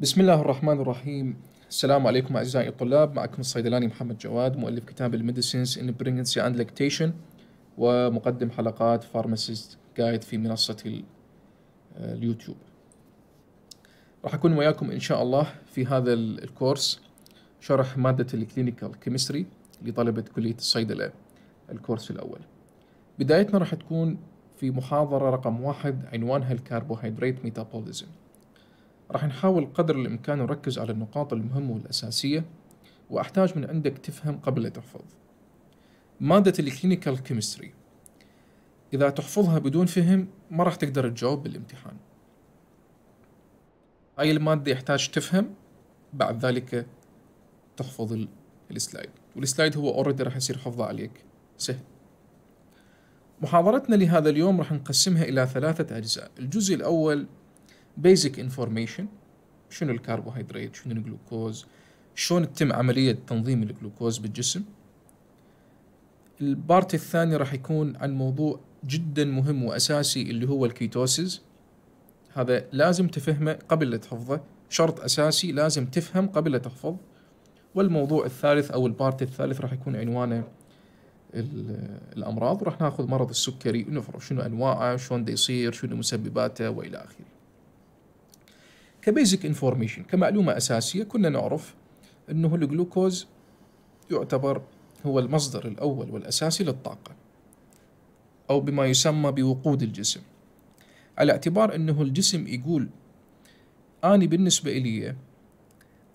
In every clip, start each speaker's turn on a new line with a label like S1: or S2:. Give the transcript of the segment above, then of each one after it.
S1: بسم الله الرحمن الرحيم السلام عليكم أعزائي الطلاب معكم الصيدلاني محمد جواد مؤلف كتاب الميديسينز ان بريجنسي اند لاكتيشن ومقدم حلقات فارماسيست جايد في منصة اليوتيوب راح أكون وياكم إن شاء الله في هذا الكورس شرح مادة الكلينيكال كيمستري لطلبة كلية الصيدلة الكورس الأول بدايتنا راح تكون في محاضرة رقم واحد عنوانها الكربوهيدرات ميتابوليزم راح نحاول قدر الإمكان نركز على النقاط المهمة والأساسية وأحتاج من عندك تفهم قبل لا تحفظ مادة الكلينيكال كيمستري إذا تحفظها بدون فهم ما راح تقدر تجاوب بالامتحان هاي المادة يحتاج تفهم بعد ذلك تحفظ السلايد والسلايد هو اوريدي راح يصير حفظه عليك سهل محاضرتنا لهذا اليوم راح نقسمها إلى ثلاثة أجزاء الجزء الأول بيزك انفورميشن شنو الكربوهيدرات شنو الجلوكوز شلون تتم عملية تنظيم الجلوكوز بالجسم البارت الثاني راح يكون عن موضوع جدا مهم وأساسي اللي هو الكيتوسيز هذا لازم تفهمه قبل لا تحفظه شرط أساسي لازم تفهم قبل لا تحفظ والموضوع الثالث أو البارت الثالث راح يكون عنوانه الأمراض وراح ناخذ مرض السكري ونفرض شنو أنواعه شلون يصير شنو مسبباته وإلى آخره كبيزك انفورميشن كمعلومه اساسيه كنا نعرف انه الجلوكوز يعتبر هو المصدر الاول والاساسي للطاقه او بما يسمى بوقود الجسم على اعتبار انه الجسم يقول اني بالنسبه الي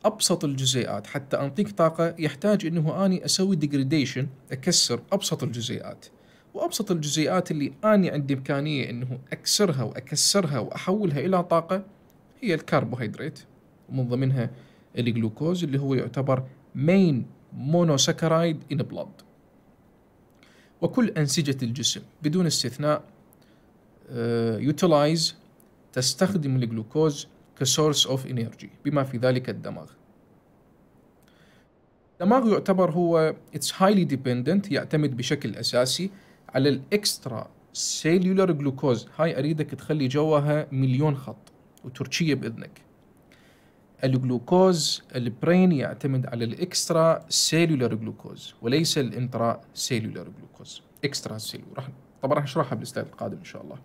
S1: ابسط الجزيئات حتى انطيك طاقه يحتاج انه اني اسوي ديجريديشن اكسر ابسط الجزيئات وابسط الجزيئات اللي اني عندي امكانيه انه اكسرها واكسرها واحولها الى طاقه هي الكربوهيدرات ومن ضمنها الجلوكوز اللي هو يعتبر مين مونوساكرايد ان بلاد وكل أنسجة الجسم بدون استثناء يوتيلايز آه، تستخدم الجلوكوز كسورس اوف انرجي بما في ذلك الدماغ الدماغ يعتبر هو اتس هايلي ديبندنت يعتمد بشكل اساسي على الاكسترا سيلولار جلوكوز هاي اريدك تخلي جواها مليون خط وتركيا باذنك الجلوكوز البرين يعتمد على الاكسترا سيلولار جلوكوز وليس الانترا سيلولار جلوكوز اكسترا سيلولار راح طبعا راح اشرحها بالسلايد القادم ان شاء الله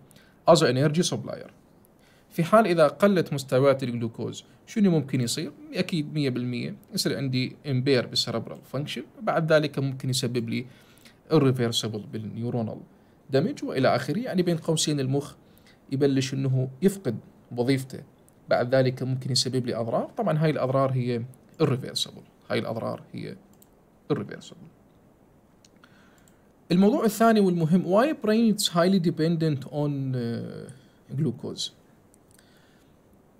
S1: ازو انرجي سبلاير في حال اذا قلت مستويات الجلوكوز شنو ممكن يصير اكيد 100% يصير عندي امبير بالسربرال فانكشن بعد ذلك ممكن يسبب لي irreversible بالنيورونال دامج والى اخره يعني بين قوسين المخ يبلش انه يفقد وظيفته بعد ذلك ممكن يسبب لي اضرار طبعا هاي الاضرار هي الريفيرسبل هاي الاضرار هي الريفيرسبل الموضوع الثاني والمهم why brain is highly dependent on uh, glucose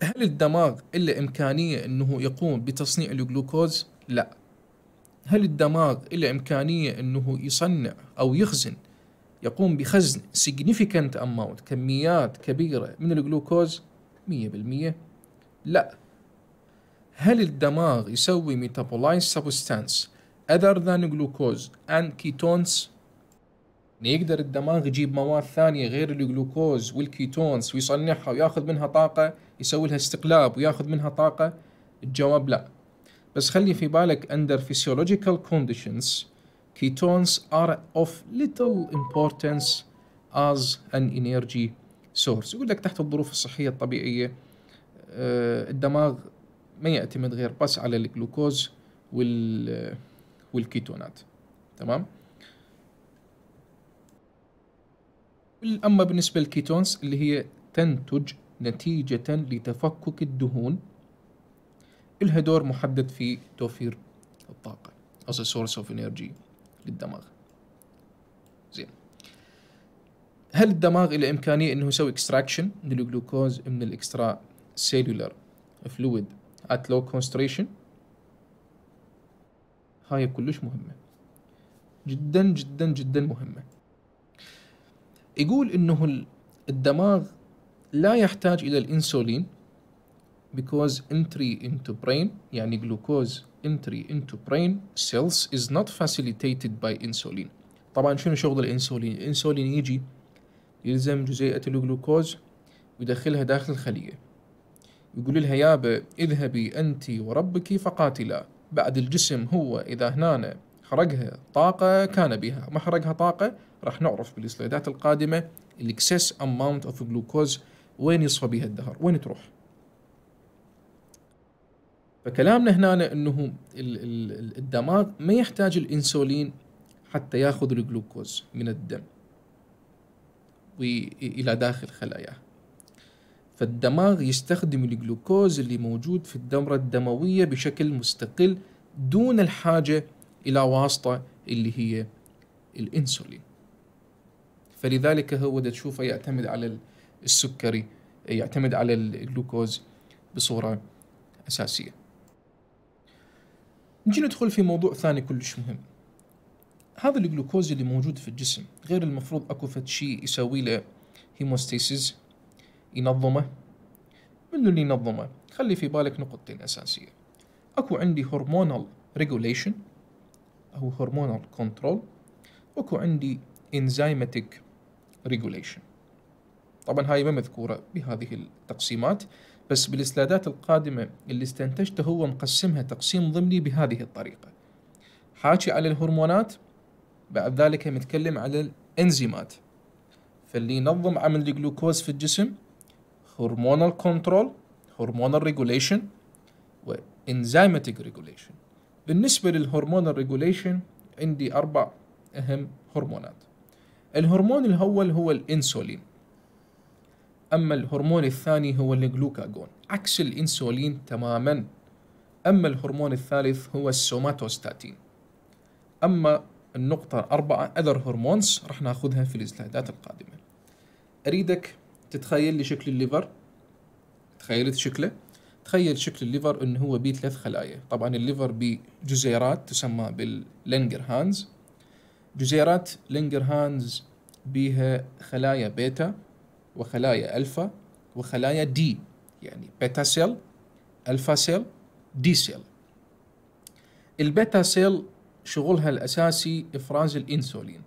S1: هل الدماغ إلا إمكانية أنه يقوم بتصنيع الجلوكوز؟ لا هل الدماغ إلا إمكانية أنه يصنع أو يخزن يقوم بخزن significant amount كميات كبيرة من الجلوكوز؟ مية بالمية لا هل الدماغ يسوي metabolize سبستانس other than glucose and ketones يقدر الدماغ يجيب مواد ثانية غير الجلوكوز والكيتونز ويصنعها وياخذ منها طاقة يسوي لها استقلاب وياخذ منها طاقة الجواب لا بس خلي في بالك under physiological conditions ketones are of little importance as an energy سورس يقول لك تحت الظروف الصحية الطبيعية آه، الدماغ ما يعتمد غير بس على الجلوكوز وال آه، والكيتونات تمام أما بالنسبة للكيتونز اللي هي تنتج نتيجة لتفكك الدهون إلها دور محدد في توفير الطاقة as a source of energy للدماغ هل الدماغ له امكانيه انه يسوي اكستراكشن من الجلوكوز من الاكسترا سيلولر فلويد ات لو كونستريشن هاي كلش مهمه جدا جدا جدا مهمه يقول انه الدماغ لا يحتاج الى الانسولين because entry into brain يعني جلوكوز entry into brain cells is not facilitated by insulin طبعا شنو شغل الانسولين الانسولين يجي يلزم جزيئة الجلوكوز ويدخلها داخل الخلية يقول لها يابا اذهبي أنت وربك فقاتلا بعد الجسم هو إذا هنا حرقها طاقة كان بها ما حرقها طاقة راح نعرف بالسلايدات القادمة الاكسس اماونت اوف جلوكوز وين يصفى بها الدهر وين تروح فكلامنا هنا انه الدماغ ما يحتاج الانسولين حتى ياخذ الجلوكوز من الدم إلى داخل خلاياه فالدماغ يستخدم الجلوكوز اللي موجود في الدورة الدموية بشكل مستقل دون الحاجة إلى واسطة اللي هي الإنسولين فلذلك هو ده تشوفه يعتمد على السكري يعتمد على الجلوكوز بصورة أساسية نجي ندخل في موضوع ثاني كلش مهم هذا الجلوكوز اللي موجود في الجسم غير المفروض اكو فد شيء يسوي له هيموستيسيس ينظمه منو اللي ينظمه خلي في بالك نقطتين اساسيه اكو عندي هرمونال ريجوليشن او هرمونال كنترول واكو عندي انزيماتيك ريجوليشن طبعا هاي ما مذكوره بهذه التقسيمات بس بالسلادات القادمه اللي استنتجته هو مقسمها تقسيم ضمني بهذه الطريقه حاكي على الهرمونات بعد ذلك نتكلم على الانزيمات فاللي ينظم عمل الجلوكوز في الجسم هرمونال كنترول هرمونال ريجوليشن وانزيماتيك ريجوليشن بالنسبة للهرمونال ريجوليشن عندي أربع أهم هرمونات الهرمون الأول هو الإنسولين أما الهرمون الثاني هو الجلوكاجون عكس الإنسولين تماما أما الهرمون الثالث هو السوماتوستاتين أما النقطة أربعة other hormones راح ناخذها في الإسلايدات القادمة أريدك تتخيل لي شكل الليفر تخيلت شكله تخيل شكل الليفر إن هو بيه ثلاث خلايا طبعا الليفر بجزيرات تسمى باللينجر هانز جزيرات لينجر هانز بيها خلايا بيتا وخلايا ألفا وخلايا دي يعني بيتا سيل ألفا سيل دي سيل البيتا سيل شغلها الأساسي إفراز الإنسولين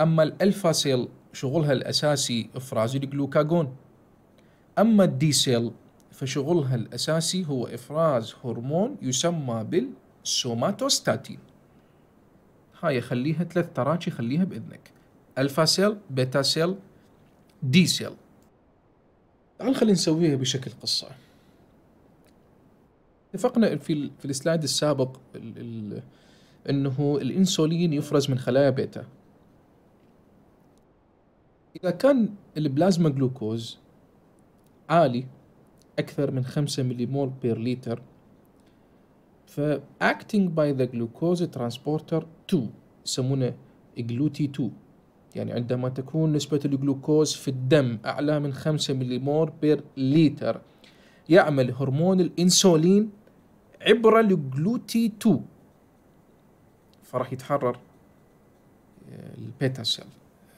S1: أما الألفا سيل شغلها الأساسي إفراز الجلوكاجون أما الدي سيل فشغلها الأساسي هو إفراز هرمون يسمى بالسوماتوستاتين هاي خليها ثلاث تراشي خليها بإذنك ألفا سيل بيتا سيل دي سيل تعال خلينا نسويها بشكل قصه اتفقنا في في السلايد السابق انه الانسولين يفرز من خلايا بيتا اذا كان البلازما جلوكوز عالي اكثر من 5 مول بير لتر ف acting by the glucose transporter 2 يسمونه جلوتي 2 يعني عندما تكون نسبة الجلوكوز في الدم أعلى من 5 مول بير لتر يعمل هرمون الإنسولين عبره لجلوتي 2 فراح يتحرر آه، البيتا سيل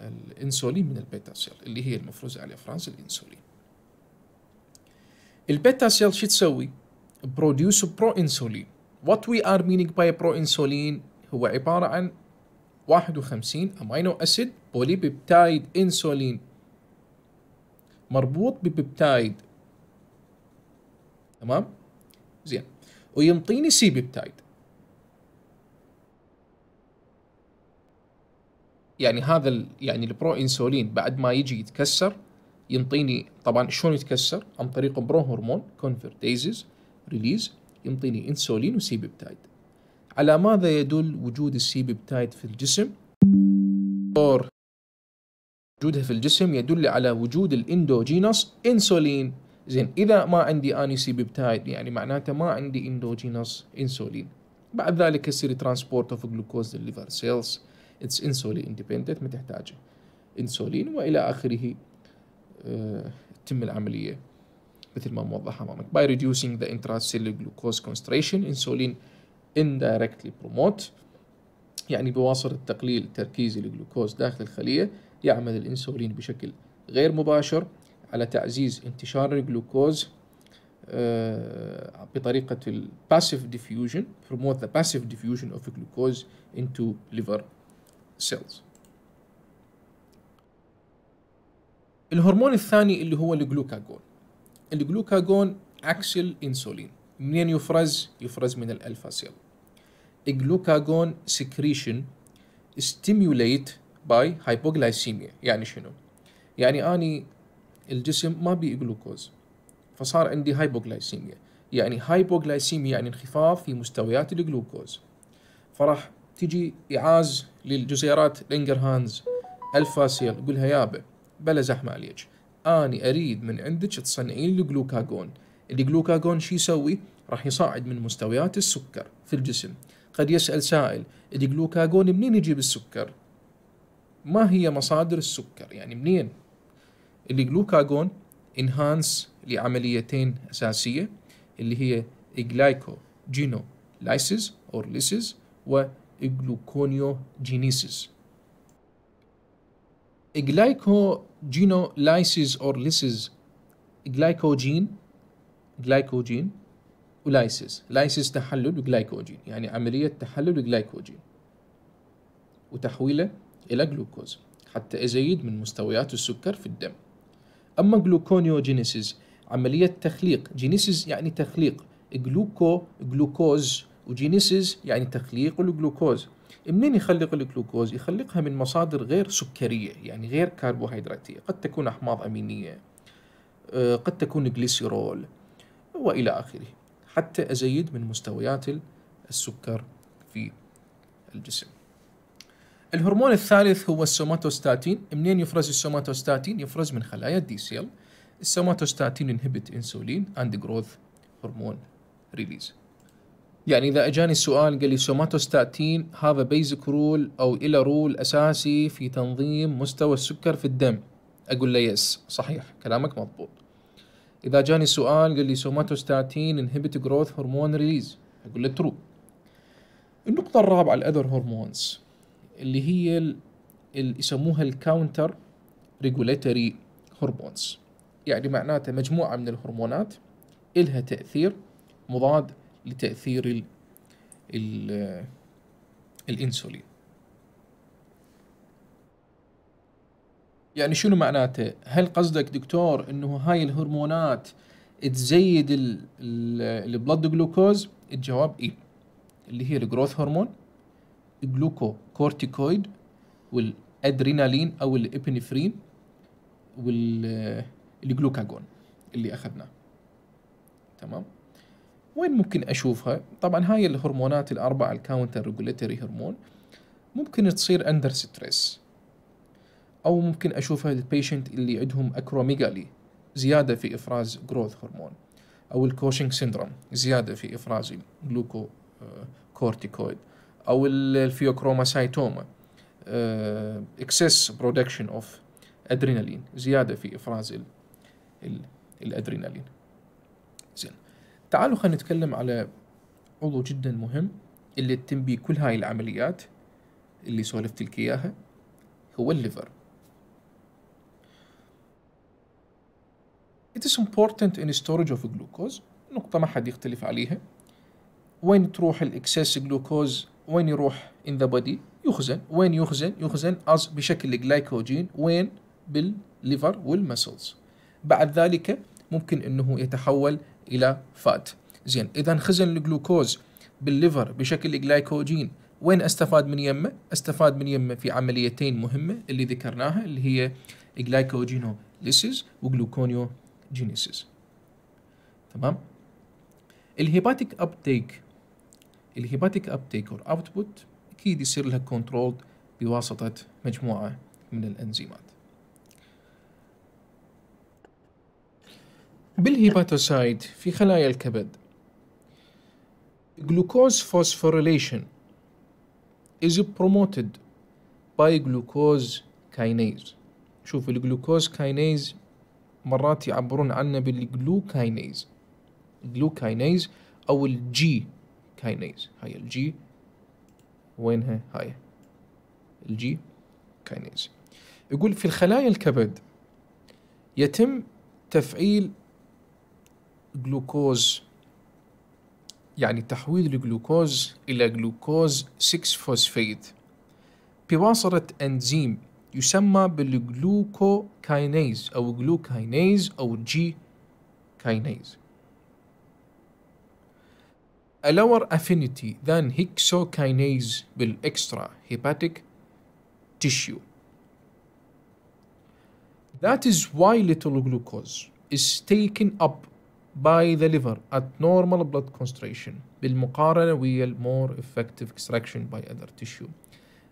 S1: الانسولين من البيتا سيل اللي هي المفروزة على فرانس الانسولين البيتا سيل شو تسوي؟ بروديوس برو انسولين وات وي ار مينينج باي برو انسولين هو عبارة عن 51 امينو اسيد بولي بيبتايد انسولين مربوط ببيبتايد تمام؟ زين وينطيني سي بيبتايد يعني هذا الـ يعني البرو انسولين بعد ما يجي يتكسر ينطيني طبعا شلون يتكسر عن طريق برو هرمون كونفرتيزز ريليز ينطيني انسولين وسي بيبتايد على ماذا يدل وجود السي بيبتايد في الجسم وجودها في الجسم يدل على وجود الاندوجينوس انسولين زين اذا ما عندي اني سي بيبتايد يعني معناته ما عندي اندوجينوس انسولين بعد ذلك يصير ترانسبورت اوف جلوكوز للليفر سيلز اتس انسولين اندبندنت ما تحتاج انسولين والى اخره أه تتم العمليه مثل ما موضح امامك by reducing the intracellular glucose concentration انسولين indirectly promote يعني بواسطة تقليل تركيز الجلوكوز داخل الخلية يعمل الإنسولين بشكل غير مباشر على تعزيز انتشار الجلوكوز آه، بطريقة passive diffusion promote the passive diffusion of glucose into liver cells الهرمون الثاني اللي هو الجلوكاجون الجلوكاجون axial insulin منين يفرز؟ يفرز من الالفا سيل الجلوكاجون secretion stimulate by hypoglycemia يعني شنو؟ يعني اني الجسم ما بيه جلوكوز فصار عندي هايبوغلايسيميا يعني هايبوغلايسيميا يعني انخفاض في مستويات الجلوكوز فراح تجي اعاز للجزيرات لينجرهانز الفاسيل يقول لها يابا بلا زحمه عليك اني اريد من عندك تصنعين الجلوكاجون الجلوكاجون شو يسوي راح يصعد من مستويات السكر في الجسم قد يسال سائل الجلوكاجون منين يجيب السكر ما هي مصادر السكر يعني منين الجلوكاجون انهانس لعمليتين أساسية اللي هي جلايكو جينو لايسيز أو ليسيز وجلوكونيو جينيسيز جلايكو جينو لايسيز أو ليسيز جلايكوجين جلايكوجين ولايسيز لايسيز تحلل جلايكوجين يعني عملية تحلل جلايكوجين وتحويله إلى جلوكوز حتى يزيد من مستويات السكر في الدم اما جلوكونيوجينيسيس عمليه تخليق جينيسيس يعني تخليق جلوكو جلوكوز وجينيسيس يعني تخليق الجلوكوز منين يخلق الجلوكوز يخلقها من مصادر غير سكريه يعني غير كربوهيدراتيه قد تكون احماض امينيه آه، قد تكون جليسيرول والى اخره حتى ازيد من مستويات السكر في الجسم الهرمون الثالث هو السوماتوستاتين منين يفرز السوماتوستاتين يفرز من خلايا الدي سيل السوماتوستاتين انهبت انسولين اند جروث هرمون ريليز يعني اذا اجاني سؤال قال لي سوماتوستاتين هذا بيزك رول او الى رول اساسي في تنظيم مستوى السكر في الدم اقول له يس صحيح كلامك مضبوط اذا جاني سؤال قال لي سوماتوستاتين انهبت جروث هرمون ريليز اقول له ترو النقطه الرابعه الاذر هرمونز اللي هي اللي يسموها الكاونتر ريجوليتوري هرمونز يعني معناته مجموعة من الهرمونات إلها تأثير مضاد لتأثير الـ الـ الإنسولين يعني شنو معناته؟ هل قصدك دكتور انه هاي الهرمونات تزيد البلد جلوكوز؟ الجواب اي اللي هي الجروث هرمون الجلوكوكورتيكويد والادرينالين او الابنفرين والجلوكاجون اللي اخذناه تمام وين ممكن اشوفها طبعا هاي الهرمونات الاربعه الكاونتر ريجوليتوري هرمون ممكن تصير اندر ستريس او ممكن اشوفها للبيشنت اللي عندهم اكروميجالي زياده في افراز جروث هرمون او الكوشنج سيندروم زياده في افراز جلوكو كورتيكويد او الفيوكروماسايتوما اكسس برودكشن اوف ادرينالين زياده في افراز الـ الـ الادرينالين زين تعالوا خلينا نتكلم على عضو جدا مهم اللي تتم بيه كل هاي العمليات اللي سولفت لك اياها هو الليفر It is important in storage of glucose نقطة ما حد يختلف عليها وين تروح الاكسس جلوكوز وين يروح in the body يخزن وين يخزن يخزن as بشكل جلايكوجين وين بالليفر والمسلز بعد ذلك ممكن انه يتحول الى فات زين اذا خزن الجلوكوز بالليفر بشكل جلايكوجين وين استفاد من يمه استفاد من يمه في عمليتين مهمه اللي ذكرناها اللي هي جلايكوجينوليسيس وجلوكونيوجينيسيس تمام الهيباتيك ابتيك الهيباتيك ابتيك اور اوتبوت اكيد يصير لها كنترول بواسطه مجموعه من الانزيمات بالهيباتوسايد في خلايا الكبد جلوكوز فوسفوريليشن is promoted by glucose kinase شوف الجلوكوز كاينيز مرات يعبرون عنه بالجلوكاينيز جلوكاينيز او الجي كاينيز هاي الجي وينها هاي الجي كاينيز يقول في الخلايا الكبد يتم تفعيل جلوكوز يعني تحويل الجلوكوز إلى جلوكوز 6 فوسفيت بواسطة أنزيم يسمى بالجلوكوكاينيز أو جلوكاينيز أو جي كاينيز a lower affinity than hexokinase will extrahepatic tissue. That is why little glucose is taken up by the liver at normal blood concentration بالمقارنة ويا more effective extraction by other tissue.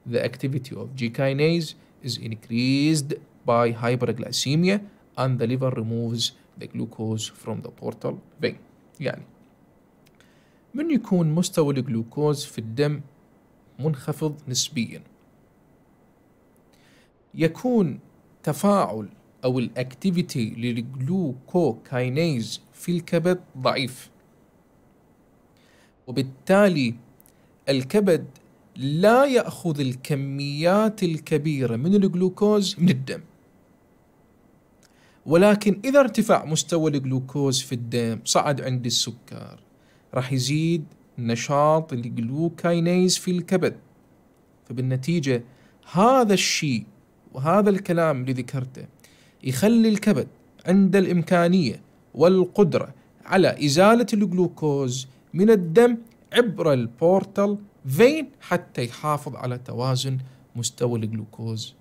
S1: The activity of G kinase is increased by hyperglycemia and the liver removes the glucose from the portal vein. يعني من يكون مستوى الجلوكوز في الدم منخفض نسبيا يكون تفاعل أو الأكتيفيتي للجلوكوكاينيز في الكبد ضعيف وبالتالي الكبد لا يأخذ الكميات الكبيرة من الجلوكوز من الدم ولكن إذا ارتفع مستوى الجلوكوز في الدم صعد عندي السكر راح يزيد نشاط الجلوكاينيز في الكبد فبالنتيجة هذا الشيء وهذا الكلام اللي ذكرته يخلي الكبد عند الإمكانية والقدرة على إزالة الجلوكوز من الدم عبر البورتال فين حتى يحافظ على توازن مستوى الجلوكوز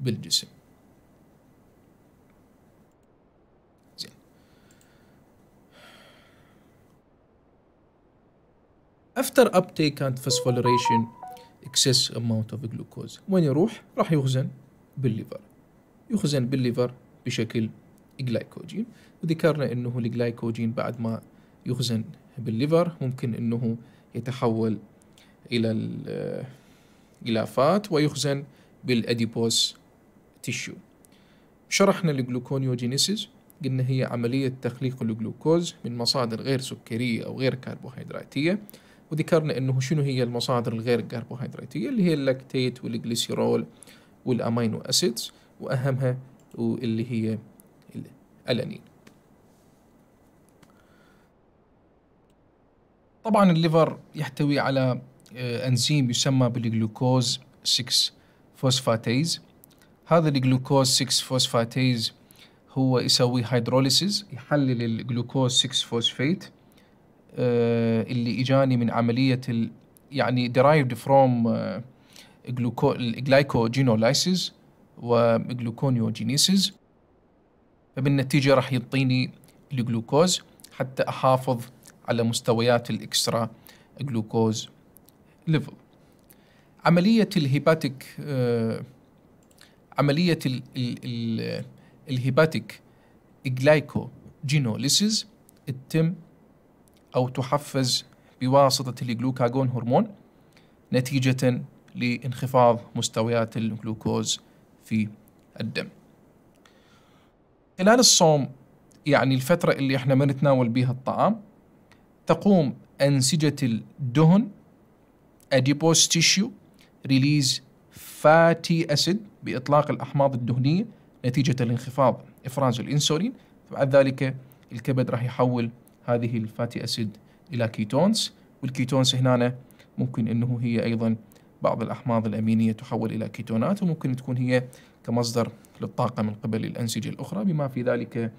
S1: بالجسم افتر uptake and phosphorylation excess amount of glucose وين يروح راح يخزن بالليفر يخزن بالليفر بشكل جلايكوجين وذكرنا انه الجلايكوجين بعد ما يخزن بالليفر ممكن انه يتحول الى الى فات ويخزن بالاديبوس تيشو شرحنا الجلوكونيوجينيسيس قلنا هي عملية تخليق الجلوكوز من مصادر غير سكرية أو غير كربوهيدراتية وذكرنا انه شنو هي المصادر الغير الكربوهيدراتيه اللي هي اللاكتيت والجليسيرول والامينو اسيدز واهمها واللي هي الالانين طبعا الليفر يحتوي على آه، انزيم يسمى بالجلوكوز 6 فوسفاتيز هذا الجلوكوز 6 فوسفاتيز هو يسوي هيدروليسيز يحلل الجلوكوز 6 فوسفيت آه، اللي اجاني من عمليه ال يعني derived from آه، glycogenolysis وجلوكونيوجينيسيس فبالنتيجة راح يعطيني الجلوكوز حتى أحافظ على مستويات الإكسترا جلوكوز ليفل عملية الهيباتيك آه، عملية ال ال الهيباتيك جلايكوجينوليسيس تتم أو تحفز بواسطة الجلوكاجون هرمون نتيجة لانخفاض مستويات الجلوكوز في الدم خلال الصوم يعني الفترة اللي احنا ما نتناول بها الطعام تقوم أنسجة الدهن أديبوس تيشيو ريليز فاتي أسيد بإطلاق الأحماض الدهنية نتيجة الانخفاض إفراز الإنسولين بعد ذلك الكبد راح يحول هذه الفاتي أسيد إلى كيتونز والكيتونز هنا ممكن أنه هي أيضا بعض الأحماض الأمينية تحول إلى كيتونات وممكن تكون هي كمصدر للطاقة من قبل الأنسجة الأخرى بما في ذلك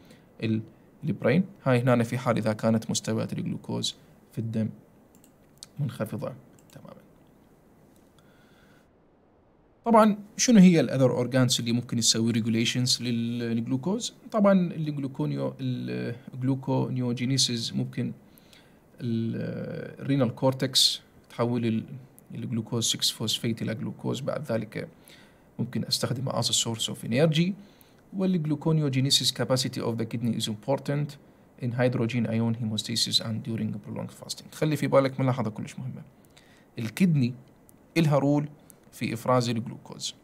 S1: البرين هاي هنا في حال إذا كانت مستويات الجلوكوز في الدم منخفضة طبعا شنو هي الاذر اورجانس اللي ممكن يسوي ريجوليشنز للجلوكوز طبعا الجلوكونيو الجلوكونيوجينيسيس ممكن الرينال كورتكس تحول الجلوكوز 6 فوسفيت الى جلوكوز بعد ذلك ممكن استخدمه as a source of energy والجلوكونيوجينيسيس capacity of the kidney is important in hydrogen ion hemostasis and during prolonged fasting خلي في بالك ملاحظة كلش مهمة الكدني إلها رول في إفراز الجلوكوز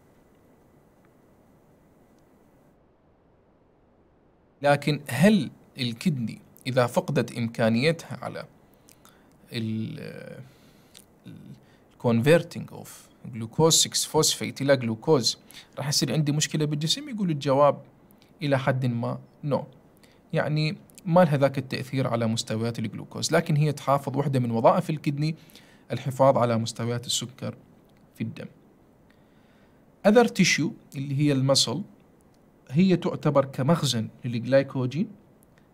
S1: لكن هل الكدني إذا فقدت إمكانيتها على الكونفيرتينج اوف جلوكوز 6 فوسفيت الى جلوكوز راح يصير عندي مشكله بالجسم يقول الجواب الى حد ما نو no. يعني ما لها ذاك التاثير على مستويات الجلوكوز لكن هي تحافظ وحده من وظائف الكدني الحفاظ على مستويات السكر في الدم اذر تيشيو اللي هي المسل هي تعتبر كمخزن للجلايكوجين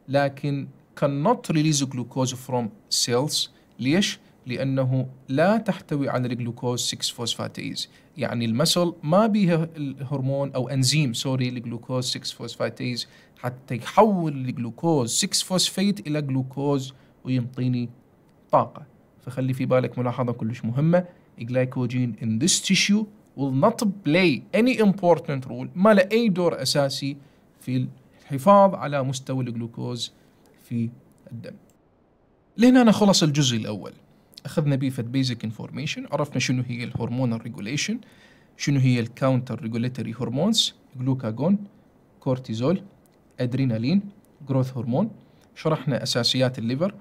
S1: لكن cannot release glucose from cells ليش؟ لأنه لا تحتوي على الجلوكوز 6 فوسفاتيز يعني المسل ما بيها الهرمون أو أنزيم سوري لجلوكوز 6 فوسفاتيز حتى يحول الجلوكوز 6 فوسفيت إلى جلوكوز وينطيني طاقة فخلي في بالك ملاحظة كلش مهمة الجلايكوجين in this tissue will not play any important role ما له أي دور أساسي في الحفاظ على مستوى الجلوكوز في الدم لهنا أنا خلص الجزء الأول أخذنا بيفة بيزك انفورميشن عرفنا شنو هي الهرمون الريجوليشن شنو هي الكاونتر ريجوليتري هرمونز جلوكاجون كورتيزول ادرينالين جروث هرمون شرحنا اساسيات الليفر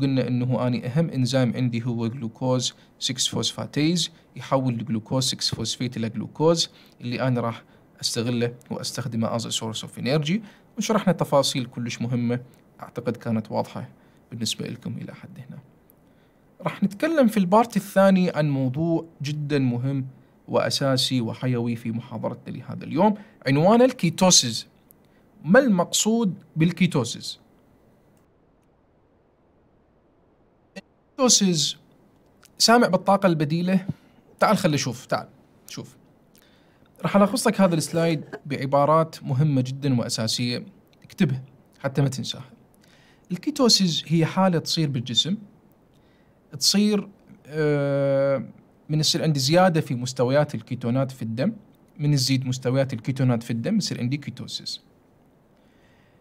S1: قلنا انه اني اهم انزيم عندي هو جلوكوز 6 فوسفاتيز يحول الجلوكوز 6 فوسفيت الى جلوكوز اللي انا راح استغله واستخدمه از سورس اوف انرجي وشرحنا تفاصيل كلش مهمه اعتقد كانت واضحه بالنسبه لكم الى حد هنا راح نتكلم في البارت الثاني عن موضوع جدا مهم واساسي وحيوي في محاضرتنا لهذا اليوم عنوان الكيتوسيز ما المقصود بالكيتوسيز دوسز سامع بالطاقة البديلة تعال خلي شوف تعال شوف راح ألخص لك هذا السلايد بعبارات مهمة جدا وأساسية اكتبها حتى ما تنساها الكيتوسيز هي حالة تصير بالجسم تصير آه، من يصير عندي زيادة في مستويات الكيتونات في الدم من تزيد مستويات الكيتونات في الدم يصير عندي كيتوسيس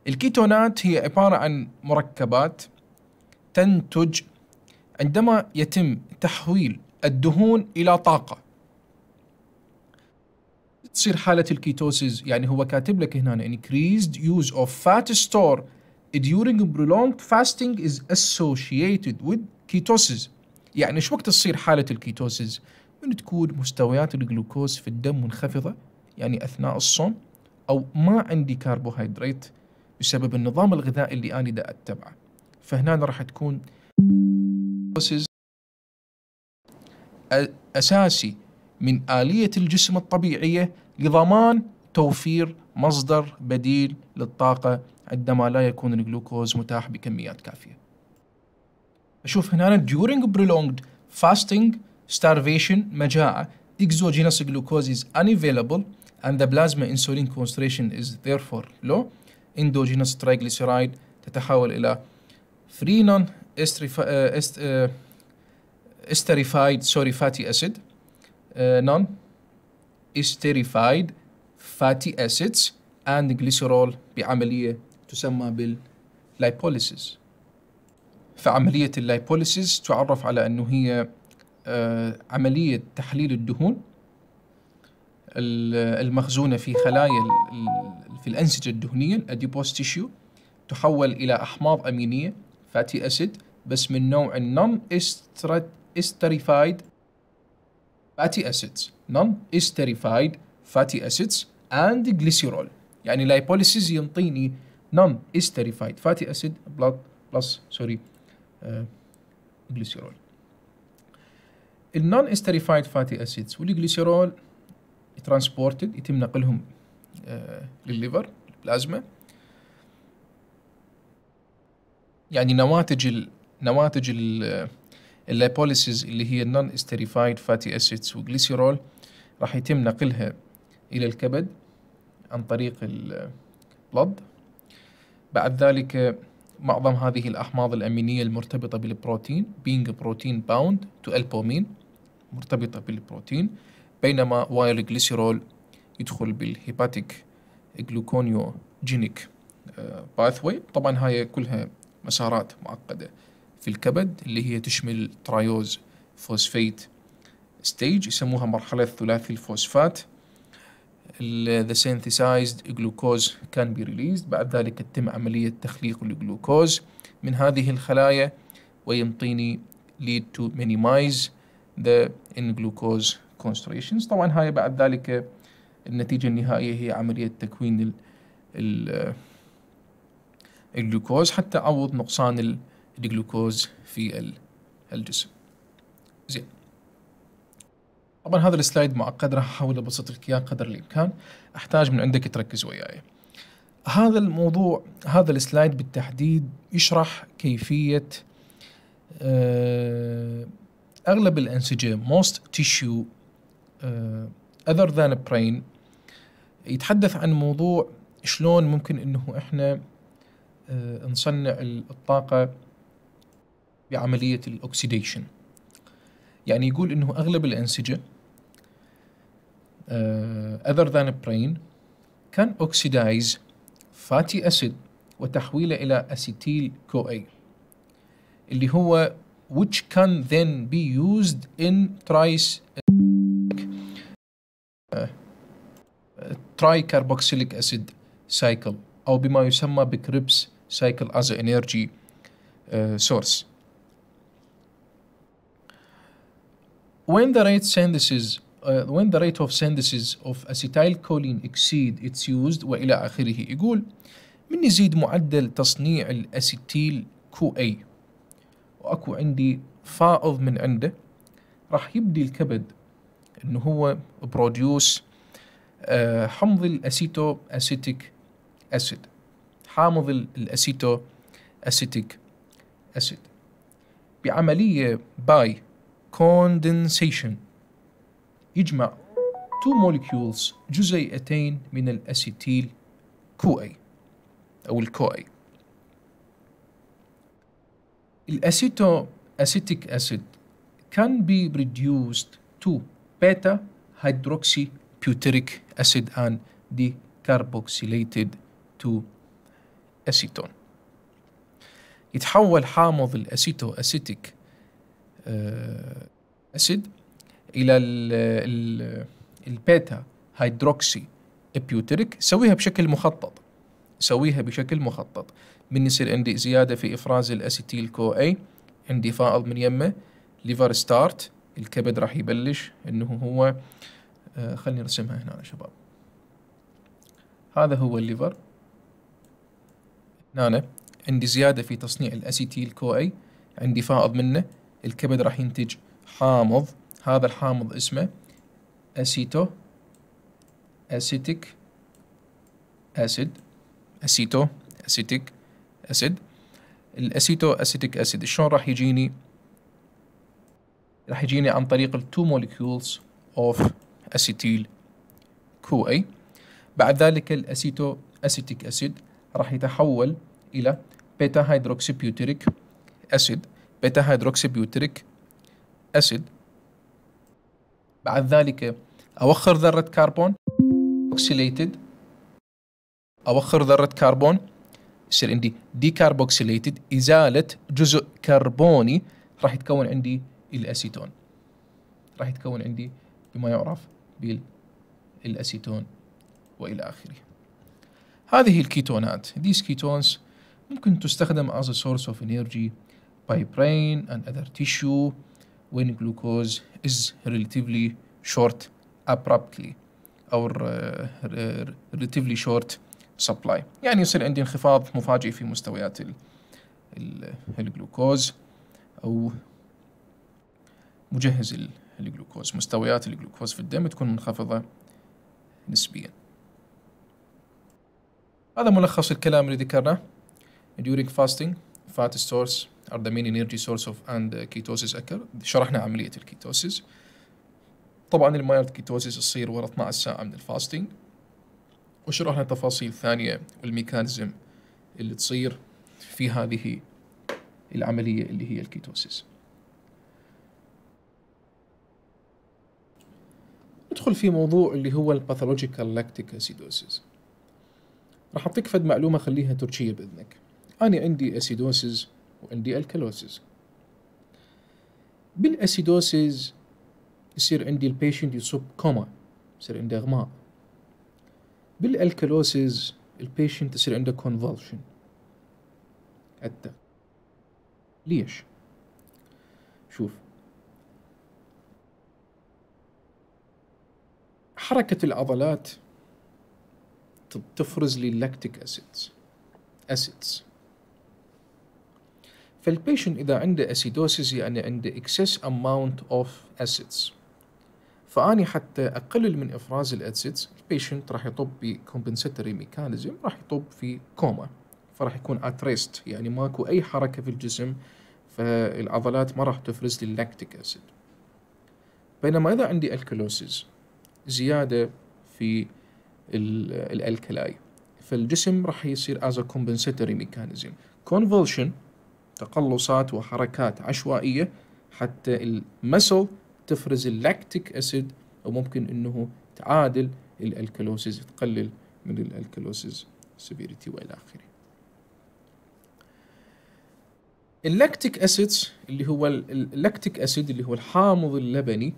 S1: الكيتونات هي عبارة عن مركبات تنتج عندما يتم تحويل الدهون الى طاقه تصير حاله الكيتوسيس يعني هو كاتب لك هنا increased use of fat store during prolonged fasting is associated with ketosis يعني شو وقت تصير حاله الكيتوسيس من تكون مستويات الجلوكوز في الدم منخفضه يعني اثناء الصوم او ما عندي كربوهيدرات بسبب النظام الغذائي اللي انا دا اتبعه فهنا راح تكون أساسي من آلية الجسم الطبيعية لضمان توفير مصدر بديل للطاقة عندما لا يكون الجلوكوز متاح بكميات كافية أشوف هنا during prolonged fasting starvation مجاعة exogenous glucose is unavailable and the plasma insulin concentration is therefore low endogenous triglyceride تتحول إلى free non استريفايد سوري فاتي اسيد نون استريفايد فاتي اسيدز اند جليسرول بعمليه تسمى باللايبوليسيس فعمليه اللايبوليسيس تعرف على انه هي آه، عمليه تحليل الدهون المخزونه في خلايا في الانسجه الدهنيه الاديبوس تيشيو تحول الى احماض امينيه فاتي أسيد بس من نوع النون استريفايد فاتي أسيدز نون استريفايد فاتي أسيدز أند جليسيرول يعني لايبوليسيز ينطيني نون استريفايد فاتي أسيد بلاد بلس سوري جليسيرول النون استريفايد فاتي أسيدز والجليسيرول ترانسبورتد يتم نقلهم آه، للليفر البلازما يعني نواتج الـ نواتج الليبوليسيز اللي هي النون استريفايد فاتي اسيدز وجليسيرول راح يتم نقلها الى الكبد عن طريق البلد بعد ذلك معظم هذه الأحماض الأمينية المرتبطة بالبروتين بينج بروتين باوند تو البومين مرتبطة بالبروتين بينما وايل جليسيرول يدخل بالهيباتيك جينيك باثوي طبعا هاي كلها مسارات معقدة في الكبد اللي هي تشمل ترايوز فوسفيت ستيج يسموها مرحلة ثلاثي الفوسفات the synthesized glucose can be released بعد ذلك تتم عملية تخليق الجلوكوز من هذه الخلايا ويمطيني lead to minimize the in glucose concentrations طبعا هاي بعد ذلك النتيجة النهائية هي عملية تكوين ال الجلوكوز حتى أعوض نقصان الجلوكوز في الجسم زين طبعا هذا السلايد معقد راح احاول ابسط لك اياه قدر الامكان احتاج من عندك تركز وياي هذا الموضوع هذا السلايد بالتحديد يشرح كيفيه آه، اغلب الانسجه most tissue آه، other than brain يتحدث عن موضوع شلون ممكن انه احنا آه، نصنع الطاقة بعملية الأكسيديشن يعني يقول أنه أغلب الأنسجة آه، other than brain can oxidize fatty acid وتحويله إلى أسيتيل أي اللي هو which can then be used in trice آه، tricarboxylic acid cycle او بما يسمى بكريبس سايكل از انرجي سورس when the rate synthesis uh, when the rate of synthesis of acetylcholine exceed its used والى اخره يقول من يزيد معدل تصنيع الاسيتيل كو اي واكو عندي فائض من عنده راح يبدي الكبد انه هو بروديوس uh, حمض الاسيتو اسيتيك اسيد حامض الاسيتو اسيتيك اسيد بعملية باي كوندنسيشن يجمع تو مولكيولز جزيئتين من الاسيتيل كو اي او الكو اي الاسيتو اسيتيك اسيد كان بي can تو بيتا هيدروكسي بيوتريك اسيد ان دي كاربوكسيليتد تو أسيتون يتحول حامض الأسيتو أسيتيك آه، أسيد إلى البيتا هيدروكسي ابيوتريك سويها بشكل مخطط سويها بشكل مخطط من يصير عندي زيادة في إفراز الأسيتيل كو أي عندي فائض من يمه ليفر ستارت الكبد راح يبلش انه هو آه خليني ارسمها هنا يا شباب هذا هو الليفر نانا عندي زيادة في تصنيع الأسيتيل كوي عندي فائض منه الكبد راح ينتج حامض هذا الحامض اسمه أسيتو أسيتيك أسيد أسيتو أسيتيك أسيد الأسيتو أسيتيك أسيد شلون راح يجيني راح يجيني عن طريق التو مولكيولز اوف اسيتيل كو اي بعد ذلك الاسيتو اسيتيك اسيد راح يتحول إلى بيتا هيدروكسي بيوتريك أسيد بيتا هيدروكسي بيوتريك أسيد بعد ذلك أوخر ذرة كربون أوكسيليتد أوخر ذرة كربون يصير عندي ديكاربوكسيليتد إزالة جزء كربوني راح يتكون عندي الأسيتون راح يتكون عندي بما يعرف بالأسيتون وإلى آخره هذه الكيتونات these ketones ممكن تستخدم as a source of energy by brain and other tissue when glucose is relatively short abruptly or uh, relatively short supply يعني يصير عندي انخفاض مفاجئ في مستويات الجلوكوز او مجهز الجلوكوز مستويات الجلوكوز في الدم تكون منخفضة نسبياً هذا ملخص الكلام اللي ذكرناه during fasting fat stores are the main energy source of and ketosis occur شرحنا عملية الكيتوسيس طبعا المايلد كيتوسيس تصير ورا 12 ساعة من الفاستنج وشرحنا تفاصيل ثانية والميكانيزم اللي تصير في هذه العملية اللي هي الكيتوسيس ندخل في موضوع اللي هو الباثولوجيكال لاكتيك اسيدوسيس راح أعطيك فد معلومة خليها ترشيه بإذنك أنا عندي أسيدوسز وعندي الكالوسز بالأسيدوسز يصير عندي البيشنت يصب كوما يصير عنده إغماء بالالكالوسز البيشنت يصير عنده كونفولشن حتى ليش شوف حركة العضلات تفرز لي اللاكتيك اسيدز اسيدز فالبيشن اذا عنده اسيدوسيس يعني عنده اكسس اماونت اوف اسيدز فاني حتى اقلل من افراز الاسيدز البيشنت راح يطب بكومبنساتوري ميكانيزم راح يطب في كوما فراح يكون اتريست يعني ماكو اي حركه في الجسم فالعضلات ما راح تفرز لي اللاكتيك اسيد بينما اذا عندي الكالوسيز زياده في الالكلاي فالجسم راح يصير از كومبنسيتوري ميكانيزم كونفولشن تقلصات وحركات عشوائيه حتى المسل تفرز اللاكتيك اسيد وممكن انه تعادل الالكالوسيز تقلل من الالكالوسيز سيفيريتي والى اخره اللاكتيك اسيدز اللي هو اللاكتيك اسيد اللي هو الحامض اللبني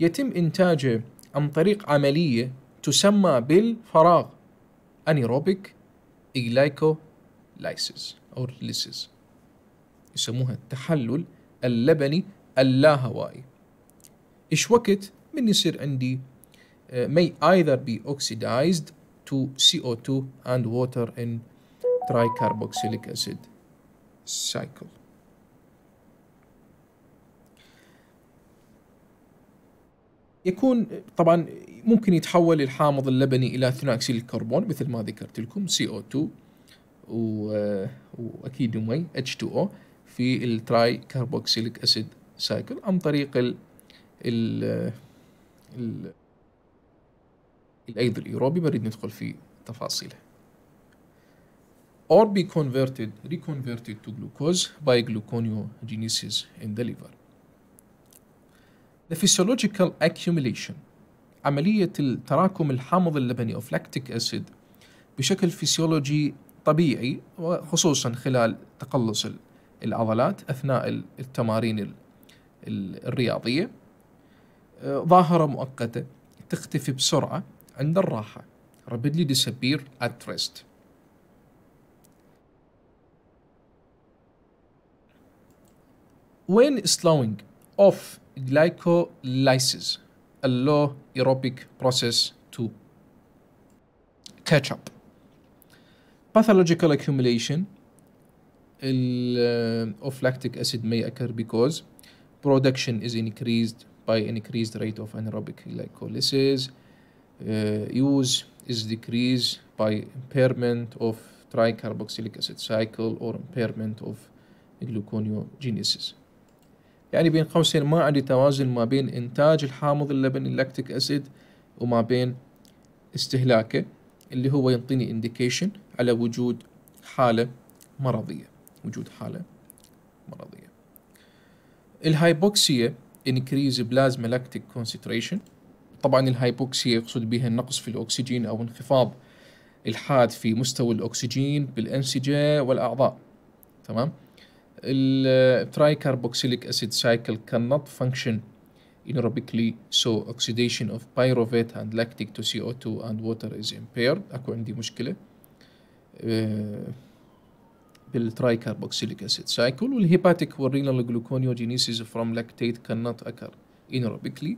S1: يتم انتاجه عن طريق عمليه تسمى بالفراغ انيروبيك glycolysis أو ليسيس يسموها التحلل اللبني اللاهوائي إيش وقت من يصير عندي آه، may either be oxidized to CO2 and water in tricarboxylic acid cycle يكون طبعا ممكن يتحول الحامض اللبني الى ثاني اكسيد الكربون مثل ما ذكرت لكم CO2 واكيد مي H2O في التراي كاربوكسيليك اسيد سايكل عن طريق ال ال, ال... الايض الايروبي بريد ندخل في تفاصيله or be converted reconverted to glucose by gluconeogenesis in the liver The physiological accumulation عملية التراكم الحامض اللبني of lactic acid بشكل فسيولوجي طبيعي وخصوصا خلال تقلص العضلات أثناء التمارين الرياضية آه، ظاهرة مؤقتة تختفي بسرعة عند الراحة rapidly disappear at rest when slowing off glycolysis, a low aerobic process to catch up. Pathological accumulation uh, of lactic acid may occur because production is increased by an increased rate of anaerobic glycolysis. Uh, use is decreased by impairment of tricarboxylic acid cycle or impairment of gluconeogenesis. يعني بين قوسين ما عندي توازن ما بين إنتاج الحامض اللبن اللاكتيك أسيد وما بين استهلاكه اللي هو ينطيني إنديكيشن على وجود حالة مرضية وجود حالة مرضية الهايبوكسيا increase plasma lactic concentration طبعا الهايبوكسيا يقصد بها النقص في الأكسجين أو انخفاض الحاد في مستوى الأكسجين بالأنسجة والأعضاء تمام Uh, tricarboxylic acid cycle cannot function anaerobically, so oxidation of pyruvate and lactic to CO2 and water is impaired. اكو عندي مشكلة tricarboxylic acid cycle والhepatic renal gluconeogenesis from lactate cannot occur anaerobically.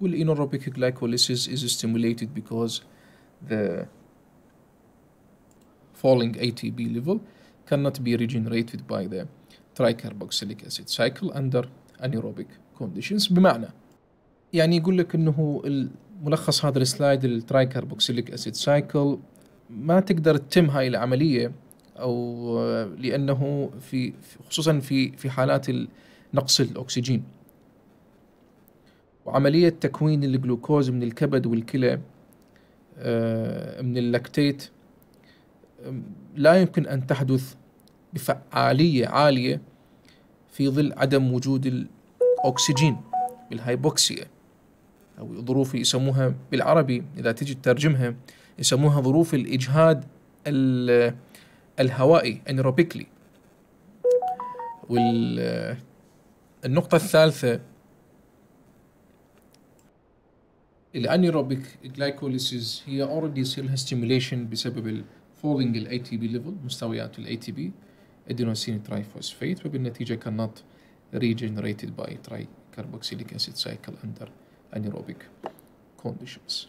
S1: والanaerobic glycolysis is stimulated because the falling ATP level cannot be regenerated by the ترايكربوكسيليك اسيد سايكل اندر انيروبيك كونديشنز بمعنى يعني يقول لك انه ملخص هذا السلايد الترايكربوكسيليك اسيد سايكل ما تقدر تتم هاي العمليه او لانه في خصوصا في في حالات نقص الاكسجين وعمليه تكوين الجلوكوز من الكبد والكلى آه، من اللاكتيت لا يمكن ان تحدث بفعالية عالية في ظل عدم وجود الأكسجين بالهايبوكسيا أو ظروف يسموها بالعربي إذا تجي تترجمها يسموها ظروف الإجهاد الهوائي انيروبيكلي والنقطة الثالثة الانيروبيك جلايكوليسيز هي اوريدي يصير لها ستيميوليشن بسبب الفولينج الاي تي بي ليفل مستويات الاي تي بي adenosine triphosphate وبالنتيجة cannot regenerated by tricarboxylic acid cycle under anaerobic conditions.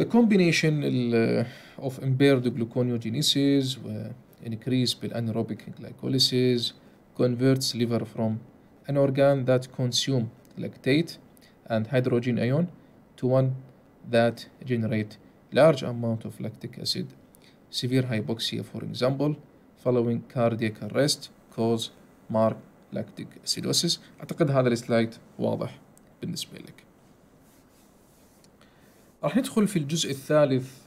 S1: The combination uh, of impaired gluconeogenesis increased uh, increase anaerobic glycolysis converts liver from an organ that consume lactate and hydrogen ion to one that generate large amount of lactic acid severe hypoxia for example following cardiac arrest cause marked lactic acidosis أعتقد هذا السلايد واضح بالنسبة لك راح ندخل في الجزء الثالث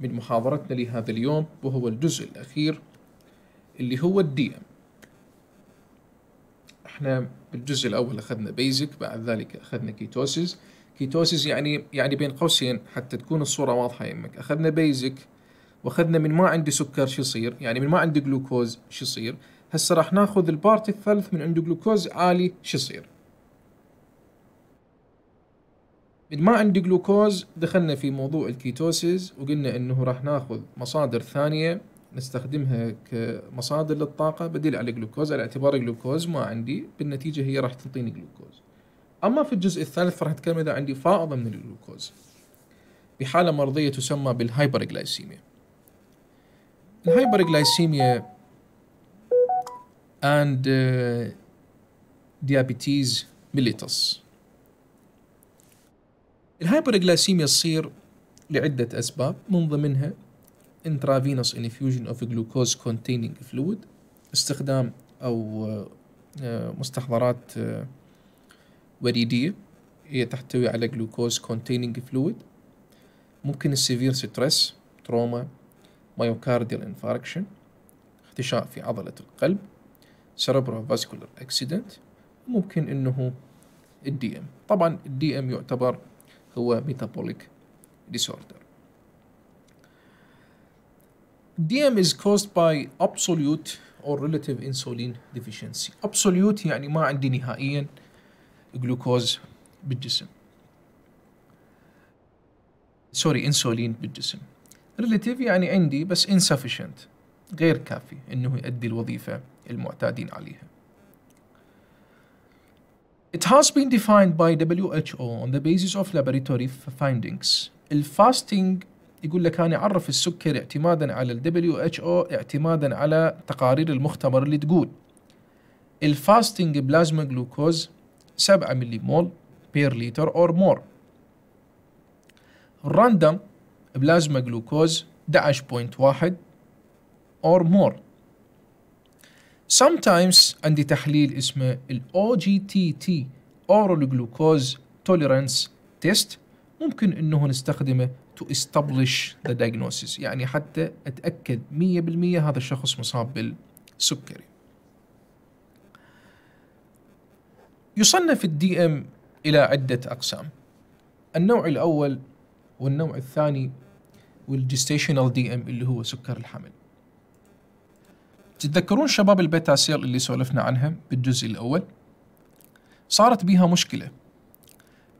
S1: من محاضرتنا لهذا اليوم وهو الجزء الأخير اللي هو الدي ام احنا بالجزء الأول أخذنا بيزك بعد ذلك أخذنا كيتوسيس كيتوسيس يعني يعني بين قوسين حتى تكون الصورة واضحة يمك أخذنا بيزك واخذنا من ما عندي سكر شو يصير يعني من ما عندي جلوكوز شو يصير هسه راح ناخذ البارت الثالث من عنده جلوكوز عالي شو يصير من ما عندي جلوكوز دخلنا في موضوع الكيتوسيز وقلنا انه راح ناخذ مصادر ثانيه نستخدمها كمصادر للطاقه بديل على الجلوكوز على اعتبار الجلوكوز ما عندي بالنتيجه هي راح تعطيني جلوكوز اما في الجزء الثالث راح نتكلم اذا عندي فائضه من الجلوكوز بحاله مرضيه تسمى بالهايبرجلايسيميا in hyperglycemia and uh, diabetes mellitus. الهايبرغلاسيميا تصير لعدة أسباب من ضمنها intravenous infusion of glucose containing fluid استخدام أو مستحضرات وريدية هي تحتوي على glucose containing fluid ممكن severe stress trauma myocardial infarction اختشاء في عضلة القلب cerebrovascular accident اكسيدنت وممكن انه الدي ام طبعا الدي ام يعتبر هو metabolic disorder DM is caused by absolute or relative insulin deficiency absolute يعني ما عندي نهائيا جلوكوز بالجسم سوري انسولين بالجسم ريليتيف يعني عندي بس insufficient غير كافي انه يؤدي الوظيفه المعتادين عليها. It has been defined by WHO on the basis of laboratory findings. الفاستنج يقول لك انا اعرف السكر اعتمادا على ال WHO اعتمادا على تقارير المختبر اللي تقول الفاستنج بلازما جلوكوز 7 ملي مول بير لتر اور مور. الراندم بلازما جلوكوز 11.1 or more sometimes عندي تحليل اسمه ال OGTT oral glucose tolerance test ممكن انه نستخدمه to establish the diagnosis يعني حتى اتاكد 100% هذا الشخص مصاب بالسكري يصنف الدي ام الى عده اقسام النوع الاول والنوع الثاني والجستيشنال دي ام اللي هو سكر الحمل تتذكرون شباب البيتا سيل اللي سولفنا عنها بالجزء الأول صارت بيها مشكلة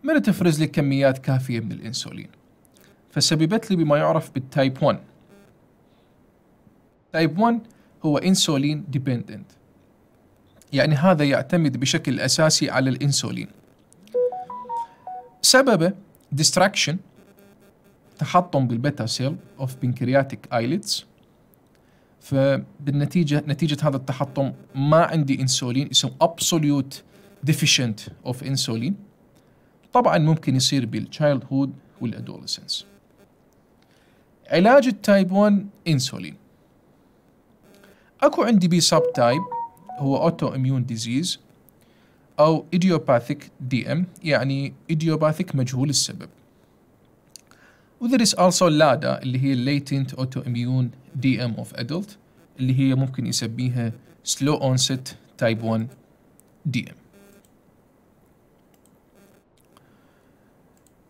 S1: ما تفرز لي كميات كافية من الإنسولين فسببت لي بما يعرف بالتايب 1 تايب 1 هو انسولين ديبندنت يعني هذا يعتمد بشكل أساسي على الإنسولين سببه ديستراكشن تحطم بالبيتا سيل اوف بنكرياتيك ايليتس فبالنتيجه نتيجه هذا التحطم ما عندي انسولين اسمه ابسوليوت ديفيشنت اوف انسولين طبعا ممكن يصير بالتشايلد هود والادولسنس علاج التايب 1 انسولين اكو عندي بي سب تايب هو اوتو اميون ديزيز او ايديوباثيك دي ام يعني ايديوباثيك مجهول السبب وذير is also LADA اللي هي Latent Autoimmune DM of Adult اللي هي ممكن يسميها Slow Onset Type 1 DM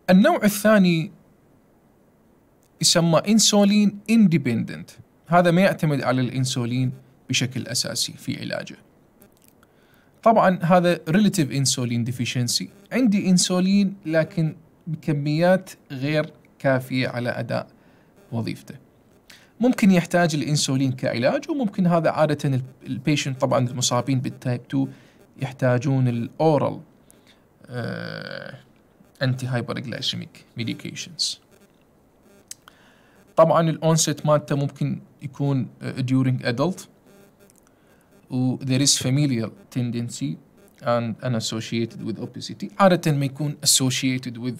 S1: النوع الثاني يسمى انسولين اندبندنت هذا ما يعتمد على الانسولين بشكل اساسي في علاجه طبعا هذا relative insulin deficiency عندي انسولين لكن بكميات غير كافية على أداء وظيفته ممكن يحتاج الانسولين كعلاج وممكن هذا عادة البيشنت طبعا المصابين بالتايب 2 يحتاجون الاورال انتي هايبرغلايسيميك ميديكيشنز طبعا الاونست مالته ممكن يكون آه، during adult و there is familial tendency and unassociated with obesity عادة ما يكون associated with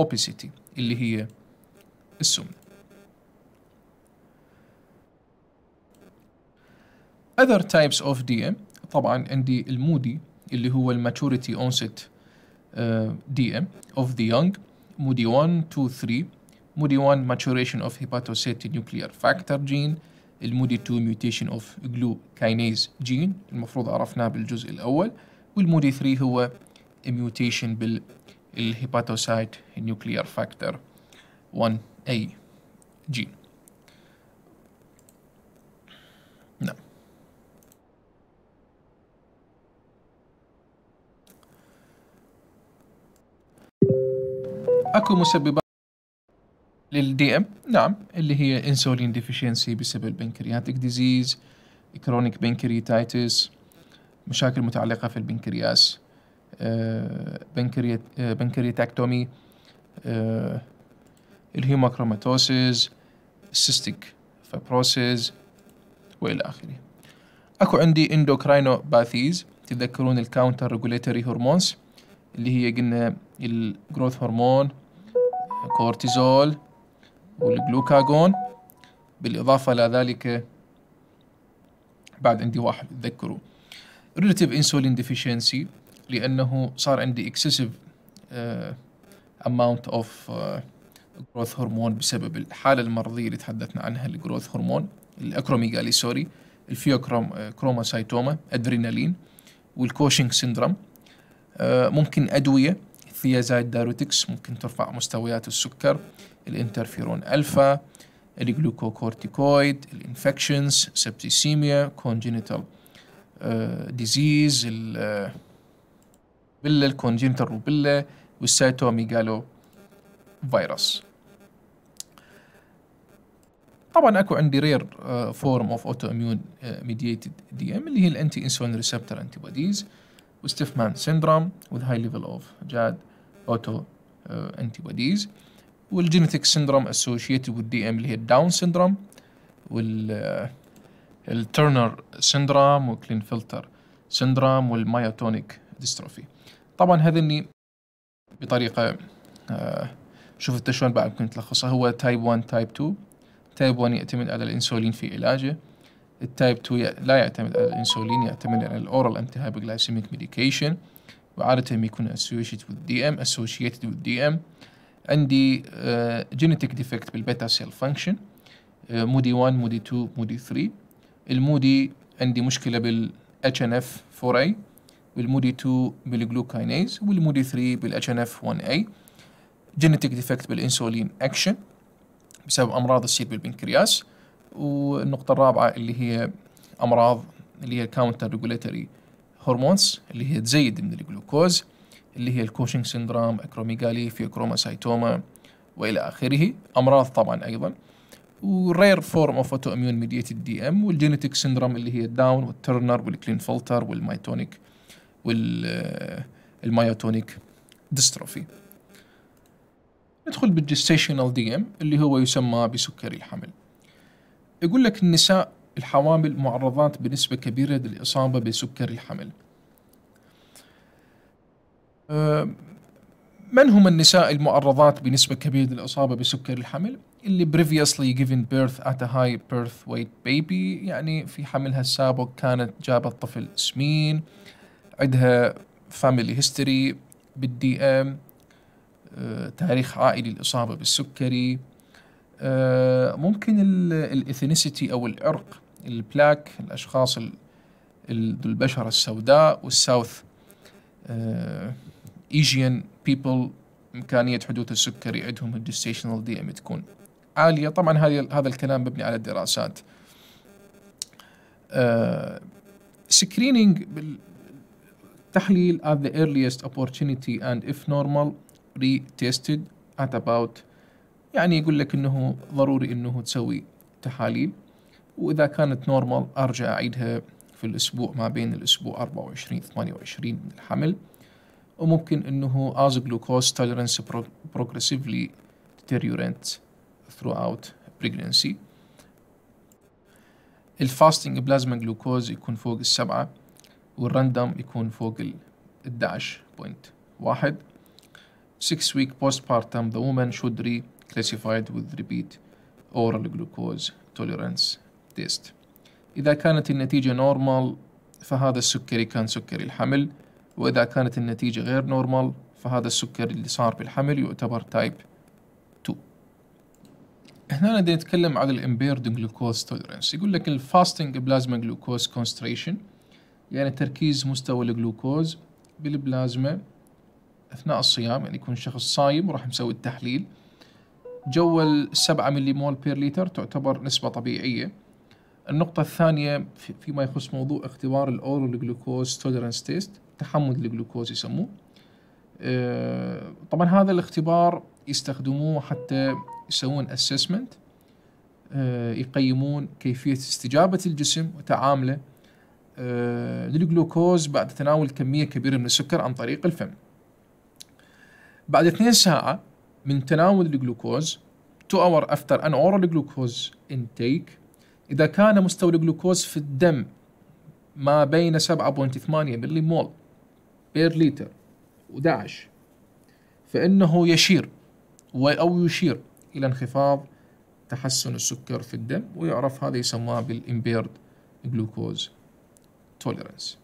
S1: obesity اللي هي السمنة other types of DM طبعا عندي المودي اللي هو الماتوريتي اونست آه، DM of the young مودي 1 2 3 مودي 1 maturation of هيباتوسيت nuclear factor gene المودي 2 اوف جلو كاينيز جين المفروض عرفناه بالجزء الأول والمودي 3 هو mutation بال الهيباتوسايت نيوكليير فاكتور 1A جين نعم اكو مسببات للدي ام نعم اللي هي انسولين ديفيشنسي بسبب البنكرياتيك ديزيز كرونيك بنكريتايتس مشاكل متعلقه في البنكرياس بنكرياتكتومي بنكرياتاكتومي الهيماكروماتوسيس آه، السيستيك فابروسيس والى اخره اكو عندي اندوكراينو باثيز تتذكرون الكاونتر ريجوليتوري هرمونز اللي هي قلنا الجروث هرمون كورتيزول والجلوكاجون بالاضافه الى ذلك بعد عندي واحد تذكروا relative insulin deficiency لانه صار عندي اكسسيف اماونت اوف جروث هرمون بسبب الحاله المرضيه اللي تحدثنا عنها الجروث هرمون الاكروميجالي سوري الفيوكروم كروماسايتوما ادرينالين والكوشنج سيندروم ممكن ادويه ثيازايد دايروتكس ممكن ترفع مستويات السكر الانترفيرون الفا الجلوكوكورتيكويد الانفكشنز سبتيسيميا كونجينيتال ديزيز بالكونجنتر وبال روبيلا فيروس طبعا اكو عندي رير فورم اوف اوتو اميون ميديتد دي ام اللي هي الانتي انسولين ريسبتور انتي بوديز وستيفمان سيندروم وذ هاي ليفل اوف جاد اوتو انتي بوديز والجينيتك سيندروم اسوشيتد والدي ام اللي هي الداون سيندروم وال الترنر سيندروم وكلين فلتر سيندروم والمايوتونيك ديستروفي طبعا هذا اني بطريقة آه، شوف شلون بعد ممكن تلخصها هو تايب 1 تايب 2 تايب 1 يعتمد على الانسولين في علاجه التايب 2 لا يعتمد على الانسولين يعتمد على الاورال انتي هايبوغلايسيميك ميديكيشن وعادة يكون اسوشيتد with ام اسوشيتد دي ام عندي جينيتيك آه، ديفكت بالبيتا سيل فانكشن آه، مودي 1 مودي 2 مودي 3 المودي عندي مشكلة بال HNF4A بالمودي 2 بالجلوكاينيز والمودي 3 بالاتش ان اف 1 اي جينيتيك ديفكت بالانسولين اكشن بسبب امراض السير بالبنكرياس والنقطه الرابعه اللي هي امراض اللي هي كاونتر ريجوليتوري هرمونز اللي هي تزيد من الجلوكوز اللي هي الكوشنج اكروميغالي في فيوكروماسايتوما والى اخره امراض طبعا ايضا ورير فورم اوف اوتو اميون ميديتد دي ام والجينيتيك سيندروم اللي هي الداون والترنر والكلين فلتر والمايتونيك والمايوتونيك ديستروفي ندخل بالجستيشنال دي ام اللي هو يسمى بسكري الحمل يقول لك النساء الحوامل معرضات بنسبة كبيرة للإصابة بسكري الحمل أه، من هم النساء المعرضات بنسبة كبيرة للإصابة بسكري الحمل؟ اللي previously given birth at a high birth weight baby يعني في حملها السابق كانت جابت طفل سمين عندها فاميلي هيستوري ام آه، تاريخ عائلي الإصابة بالسكري آه، ممكن الإثنيسيتي أو العرق البلاك الأشخاص ذو البشرة السوداء والساوث ايجيان آه، بيبل إمكانية حدوث السكري عندهم الجستيشنال دي ام تكون عالية طبعا هذا هذا الكلام مبني على الدراسات سكرينينج تحليل at the earliest opportunity and if normal retested at about يعني يقول لك انه ضروري انه تسوي تحاليل واذا كانت نورمال ارجع اعيدها في الاسبوع ما بين الاسبوع 24 28 من الحمل وممكن انه as glucose tolerance progressively deteriorate throughout pregnancy الفاستنج بلازما جلوكوز يكون فوق السبعة والراندوم يكون فوق ال 11.1 6 week postpartum the woman should be classified with repeat oral glucose tolerance test إذا كانت النتيجة نورمال فهذا السكري كان سكري الحمل وإذا كانت النتيجة غير نورمال فهذا السكر اللي صار بالحمل يعتبر تايب 2 هنا بدنا نتكلم على الامبيرد جلوكوز توليرنس يقول لك الفاستنج بلازما جلوكوز كونستريشن يعني تركيز مستوى الجلوكوز بالبلازما أثناء الصيام يعني يكون شخص صايم وراح مسوي التحليل جو السبعة ملي مول بير لتر تعتبر نسبة طبيعية النقطة الثانية فيما يخص موضوع اختبار الأورال جلوكوز توليرانس تيست تحمل الجلوكوز يسموه آه، طبعا هذا الاختبار يستخدموه حتى يسوون اسسمنت آه، يقيمون كيفية استجابة الجسم وتعامله آه، للجلوكوز بعد تناول كمية كبيرة من السكر عن طريق الفم بعد 2 ساعة من تناول الجلوكوز 2 hour after an oral glucose intake إذا كان مستوى الجلوكوز في الدم ما بين 7.8 ملي مول بير لتر و11 فإنه يشير أو يشير إلى انخفاض تحسن السكر في الدم ويعرف هذا يسموه بالإمبيرد جلوكوز tolerance.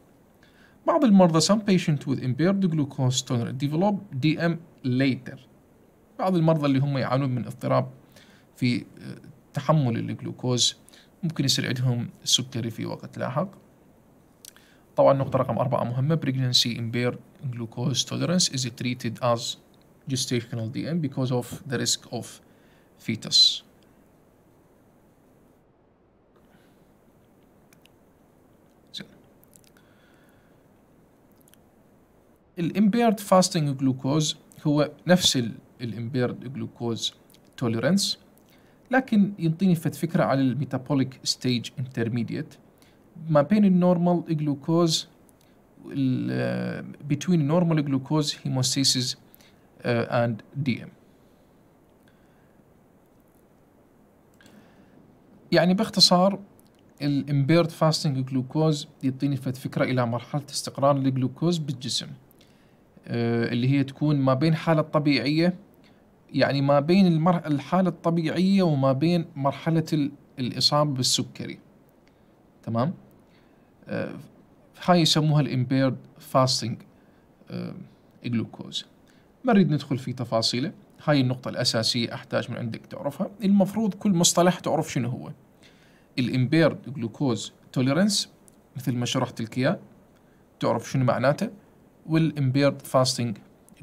S1: بعض المرضى some patients with impaired glucose tolerance develop DM later. بعض المرضى اللي هم يعانون من اضطراب في تحمل الجلوكوز ممكن يصير عندهم السكري في وقت لاحق. طبعا النقطة رقم أربعة مهمة pregnancy impaired glucose tolerance is treated as gestational DM because of the risk of fetus. الامبيرد فاستنج جلوكوز هو نفس الامبيرد جلوكوز توليرنس لكن ينطيني فكرة على الميتابوليك ستيج انترميديت ما بين النورمال جلوكوز between normal glucose hemostasis uh, and DM يعني باختصار الامبيرد فاستنج جلوكوز يعطيني فكرة إلى مرحلة استقرار الجلوكوز بالجسم آه، اللي هي تكون ما بين حالة طبيعية يعني ما بين المر... الحالة الطبيعية وما بين مرحلة ال... الإصابة بالسكري تمام آه، هاي يسموها الامبيرد فاستنج جلوكوز ما نريد ندخل في تفاصيله هاي النقطة الأساسية أحتاج من عندك تعرفها المفروض كل مصطلح تعرف شنو هو الامبيرد جلوكوز توليرنس مثل ما شرحت لك إياه تعرف شنو معناته والامبيرد فاستنج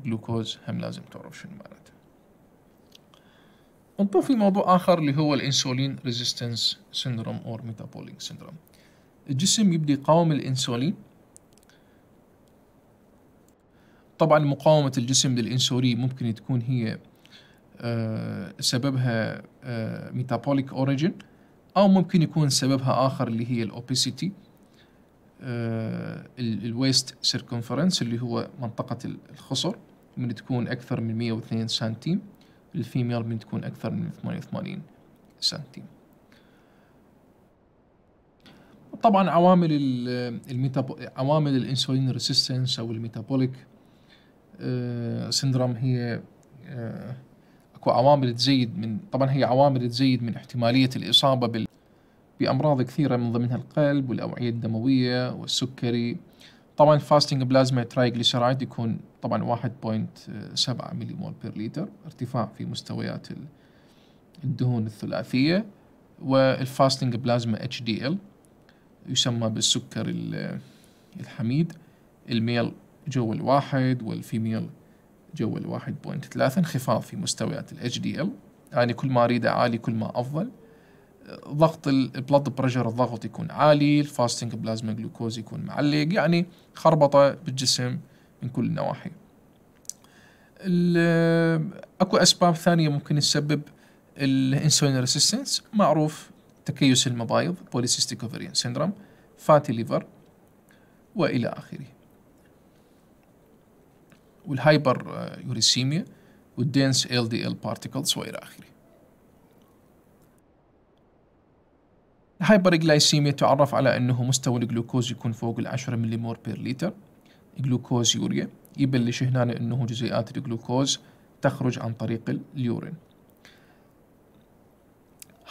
S1: جلوكوز هم لازم تعرف شنو معناته نطوف في موضوع آخر اللي هو الإنسولين ريزيستنس سيندروم أو ميتابوليك سيندروم الجسم يبدي يقاوم الإنسولين طبعا مقاومة الجسم للإنسولين ممكن تكون هي آه، سببها ميتابوليك آه، أوريجين أو ممكن يكون سببها آخر اللي هي الأوبيسيتي آه، الويست سيركونفرنس اللي هو منطقة الخصر من تكون أكثر من 102 سنتيم الفيميل من تكون أكثر من 88 سنتيم طبعا عوامل الميتابو... عوامل الانسولين ريسيستنس او الميتابوليك سندروم آه، هي آه، اكو عوامل تزيد من طبعا هي عوامل تزيد من احتماليه الاصابه بال بأمراض كثيرة من ضمنها القلب والأوعية الدموية والسكري طبعا الفاستنج بلازما ترايجليسرايد يكون طبعا 1.7 ملي مول بير لتر ارتفاع في مستويات الدهون الثلاثية والفاستنج بلازما اتش دي ال يسمى بالسكر الحميد الميل جو الواحد والفيميل جو الواحد بوينت ثلاثة انخفاض في مستويات ال HDL يعني كل ما أريد أعالي كل ما أفضل ضغط البلد بريشر الضغط يكون عالي الفاستنج بلازما جلوكوز يكون معلق يعني خربطه بالجسم من كل النواحي اكو اسباب ثانيه ممكن تسبب الانسولين ريسيستنس معروف تكيس المبايض بوليسيستيك اوفرين سيندروم فاتي ليفر والى اخره والهايبر يوريسيميا والدينس ال دي ال بارتيكلز والى اخره الهايبرغلايسيميا تعرف على أنه مستوى الجلوكوز يكون فوق ملي مليمور بير لتر جلوكوز يوريا يبلش هنا أنه جزيئات الجلوكوز تخرج عن طريق اليورين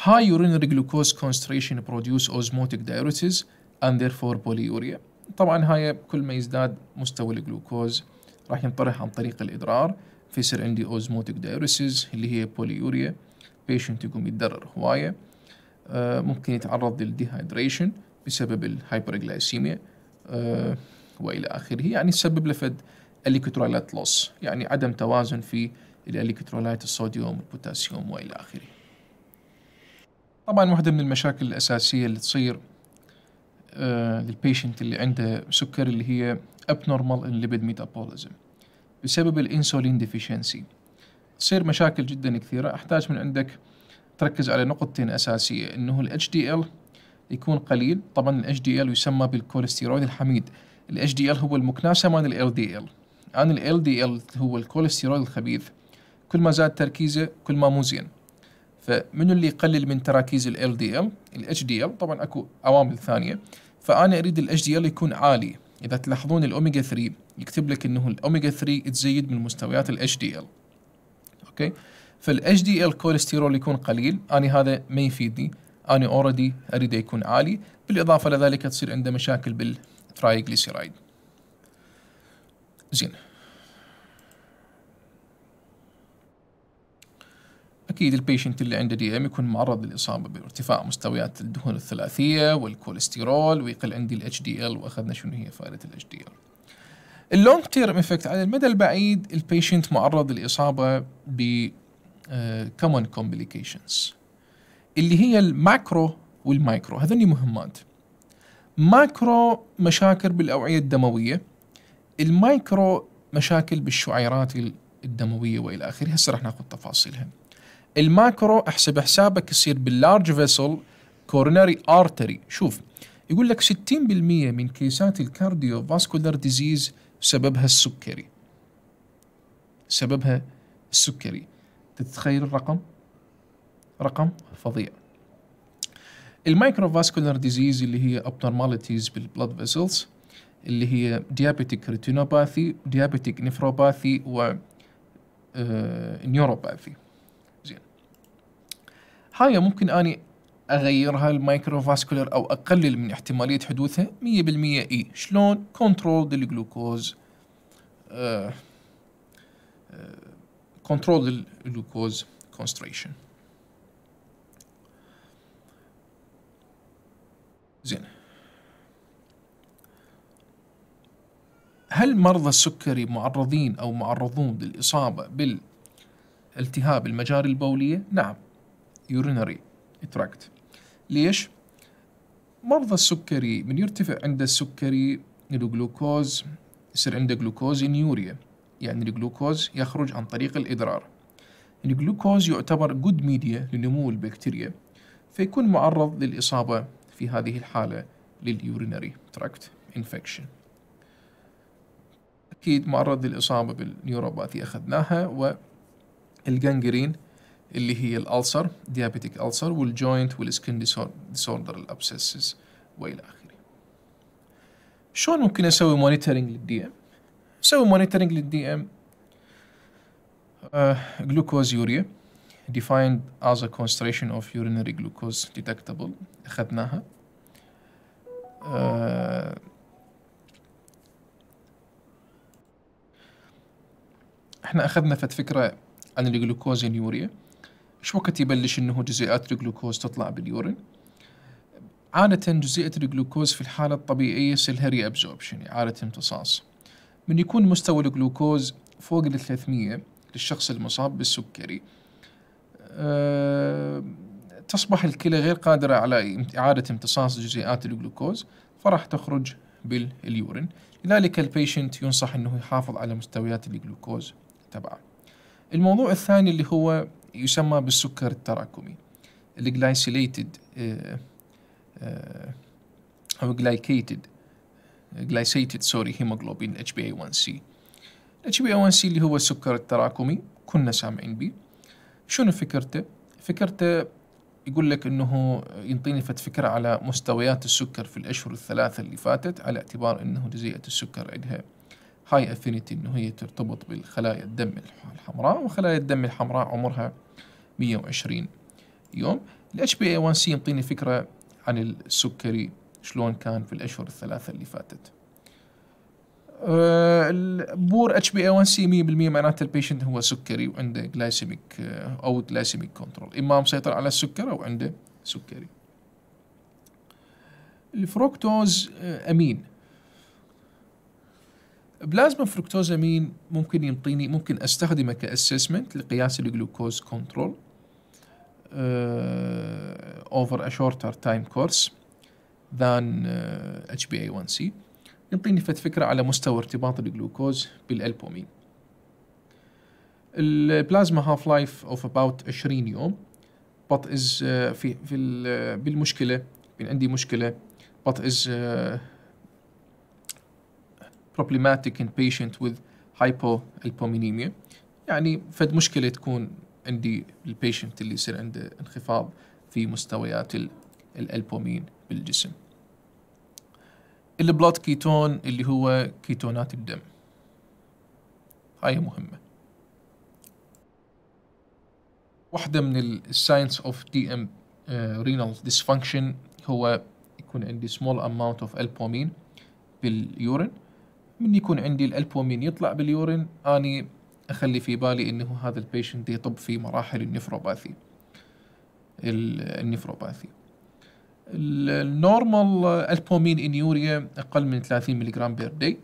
S1: High urinary glucose concentration produce osmotic diuresis and therefore polyuria طبعا هاي كل ما يزداد مستوى الجلوكوز راح ينطرح عن طريق الإدرار فيصير عندي اوزموتيك دايوريسيز اللي هي بوليوريا بيشنت يقوم يتضرر هواية آه، ممكن يتعرض للديهايدريشن بسبب الهايبرجلايسيميا آه، والى اخره يعني تسبب له فد الكترولايت لوس يعني عدم توازن في الالكترولايت الصوديوم والبوتاسيوم والى اخره طبعا واحدة من المشاكل الأساسية اللي تصير آه، للبيشنت اللي عنده سكر اللي هي abnormal lipid metabolism بسبب الانسولين ديفيشنسي تصير مشاكل جدا كثيرة أحتاج من عندك تركز على نقطتين أساسية أنه ال HDL يكون قليل طبعا ال HDL يسمى بالكوليسترول الحميد ال HDL هو المكناسة مال ال LDL عن ال LDL هو الكوليسترول الخبيث كل ما زاد تركيزه كل ما مو زين فمنو اللي يقلل من تراكيز ال LDL ال HDL طبعا اكو عوامل ثانية فأنا أريد ال HDL يكون عالي إذا تلاحظون الأوميجا 3 يكتب لك أنه الأوميجا 3 تزيد من مستويات ال HDL اوكي فالاتش دي ال كوليسترول يكون قليل اني هذا ما يفيدني اني اوريدي اريده يكون عالي بالاضافه لذلك تصير عنده مشاكل بالترايجليسيرايد زين اكيد البيشنت اللي عنده دي ام يكون معرض للاصابه بارتفاع مستويات الدهون الثلاثيه والكوليسترول ويقل عندي الاتش دي ال واخذنا شنو هي فائده الاتش دي ال اللونج تيرم افكت على المدى البعيد البيشنت معرض للاصابه ب كومن آه، كومبليكيشنز اللي هي الماكرو والمايكرو هذني مهمات ماكرو مشاكل بالأوعية الدموية المايكرو مشاكل بالشعيرات الدموية وإلى آخره هسه راح ناخذ تفاصيلها الماكرو احسب حسابك يصير باللارج فيسل كورنري ارتري شوف يقول لك 60% من كيسات الكارديو فاسكولار ديزيز سببها السكري سببها السكري تتخيل الرقم رقم فظيع المايكروفاسكولار ديزيز اللي هي abnormalities بالبلاد فيسلز اللي هي diabetic retinopathy diabetic nephropathy و نيوروباثي آه، زين هاي ممكن اني اغيرها المايكروفاسكولار او اقلل من احتماليه حدوثها 100% اي شلون كنترول الجلوكوز آه، آه، control the glucose concentration زين هل مرضى السكري معرضين او معرضون للاصابه بالالتهاب المجاري البوليه؟ نعم urinary tract ليش؟ مرضى السكري من يرتفع عند السكري الجلوكوز يصير عنده جلوكوز ان يوريا يعني الجلوكوز يخرج عن طريق الإدرار الجلوكوز يعتبر جود ميديا لنمو البكتيريا فيكون معرض للإصابة في هذه الحالة لليورينري تراكت انفكشن أكيد معرض للإصابة بالنيوروباثي أخذناها والجنجرين اللي هي الألسر ديابيتيك ألسر والجوينت والسكن ديسوردر الأبسسس وإلى آخره شلون ممكن أسوي مونيتورينج للدي ام نسوي مونيتورنج للدي ام جلوكوز يوريا defined as a concentration of urinary glucose detectable اخذناها آه، احنا اخذنا فت فكره عن الجلوكوز اليوريا شو وقت يبلش انه جزيئات الجلوكوز تطلع باليورين عادة جزيئة الجلوكوز في الحالة الطبيعية سلها ري ابزوربشن إعادة امتصاص من يكون مستوى الجلوكوز فوق ال 300 للشخص المصاب بالسكري أه تصبح الكلى غير قادرة على إعادة امتصاص جزيئات الجلوكوز فراح تخرج باليورين لذلك البيشنت ينصح أنه يحافظ على مستويات الجلوكوز تبعه الموضوع الثاني اللي هو يسمى بالسكر التراكمي الجلايسيليتد أه أه أو جلايكيتد glycated sorry hemoglobin HbA1c HbA1c اللي هو السكر التراكمي كنا سامعين به شنو فكرته؟ فكرته يقول لك انه ينطيني فكره على مستويات السكر في الاشهر الثلاثه اللي فاتت على اعتبار انه جزيئه السكر عندها هاي افينيتي انه هي ترتبط بالخلايا الدم الحمراء وخلايا الدم الحمراء عمرها 120 يوم ال HbA1c ينطيني فكره عن السكري شلون كان في الاشهر الثلاثه اللي فاتت آه، بور اتش بي اي 1 سي 100% معناته البيشنت هو سكري وعنده جلايسيميك آه، او جلايسيميك كنترول اما مسيطر على السكر او عنده سكري الفركتوز آه، امين بلازما فركتوز امين ممكن ينطيني ممكن استخدمه كاسسمنت لقياس الجلوكوز كنترول اوفر ا شورتر تايم كورس than HbA1c uh, يعطيني فد فكرة على مستوى ارتباط الجلوكوز بالألبومين البلازما هاف لايف اوف اباوت 20 يوم بط از uh, في في uh, بالمشكلة بين عندي مشكلة از بروبلماتيك problematic in patient with hypoalbuminemia يعني فد مشكلة تكون عندي البيشنت اللي يصير عنده انخفاض في مستويات الالبومين بالجسم البلاد كيتون اللي هو كيتونات الدم هاي مهمة واحدة من الساينس اوف دي ام رينال ديسفانكشن هو يكون عندي small amount of البومين باليورين من يكون عندي الالبومين يطلع باليورين اني اخلي في بالي انه هذا البيشنت يطب في مراحل النفروباثي النفروباثي النورمال البومين انيوريا اقل من 30 ملغ بير داي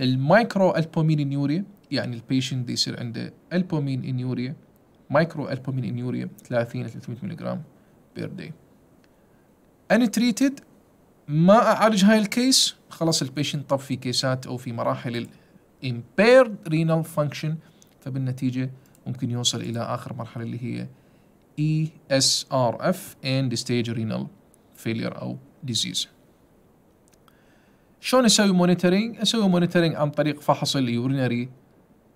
S1: المايكرو البومين انيوريا يعني البيشنت يصير عنده البومين انيوريا مايكرو البومين انيوريا 30 300 ملغ بير داي ان تريتد ما اعالج هاي الكيس خلاص البيشنت طب في كيسات او في مراحل الامبيرد رينال فانكشن فبالنتيجه ممكن يوصل الى اخر مرحله اللي هي ESRF and stage renal failure أو disease شلون اسوي مونيتورنج؟ اسوي مونيتورنج عن طريق فحص اليورينري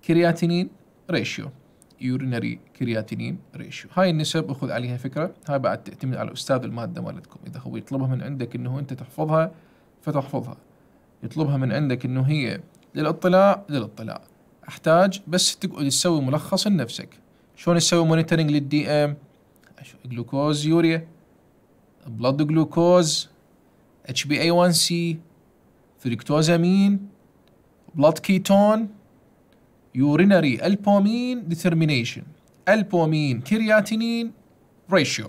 S1: كرياتينين ريشيو يورينري كرياتينين ريشيو هاي النسب اخذ عليها فكره هاي بعد تعتمد على استاذ الماده مالتكم اذا هو يطلبها من عندك انه انت تحفظها فتحفظها يطلبها من عندك انه هي للاطلاع للاطلاع احتاج بس تقعد تسوي ملخص لنفسك شلون تسوي مونيتورنج للدي ام جلوكوز يوريا بلد جلوكوز اتش بي اي 1 سي امين بلد كيتون يورينري البومين ديترمينيشن البومين كرياتينين ريشيو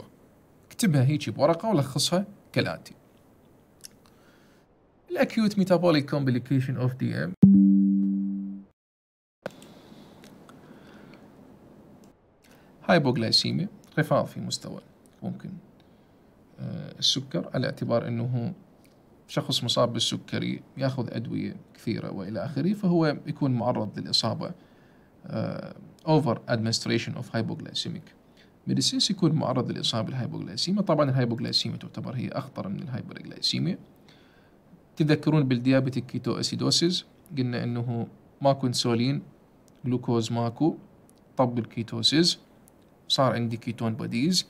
S1: اكتبها هيك بورقه ولخصها كالاتي الاكيوت ميتابوليك كومبليكيشن اوف دي ام هايبوغلايسيميا انخفاض في مستوى ممكن آه، السكر على اعتبار أنه شخص مصاب بالسكري ياخذ أدوية كثيرة وإلى آخره فهو يكون معرض للإصابة اوفر ادمنستريشن اوف هايبوغلايسيميك medicines يكون معرض للإصابة بالهايبوغليسيميا طبعا الهايبوغليسيميا تعتبر هي أخطر من الهايبرغليسيميا تذكرون بالديابيتيك كيتو أسيدوسيس قلنا أنه ماكو انسولين جلوكوز ماكو طب الكيتوسيس صار عندي كيتون بوديز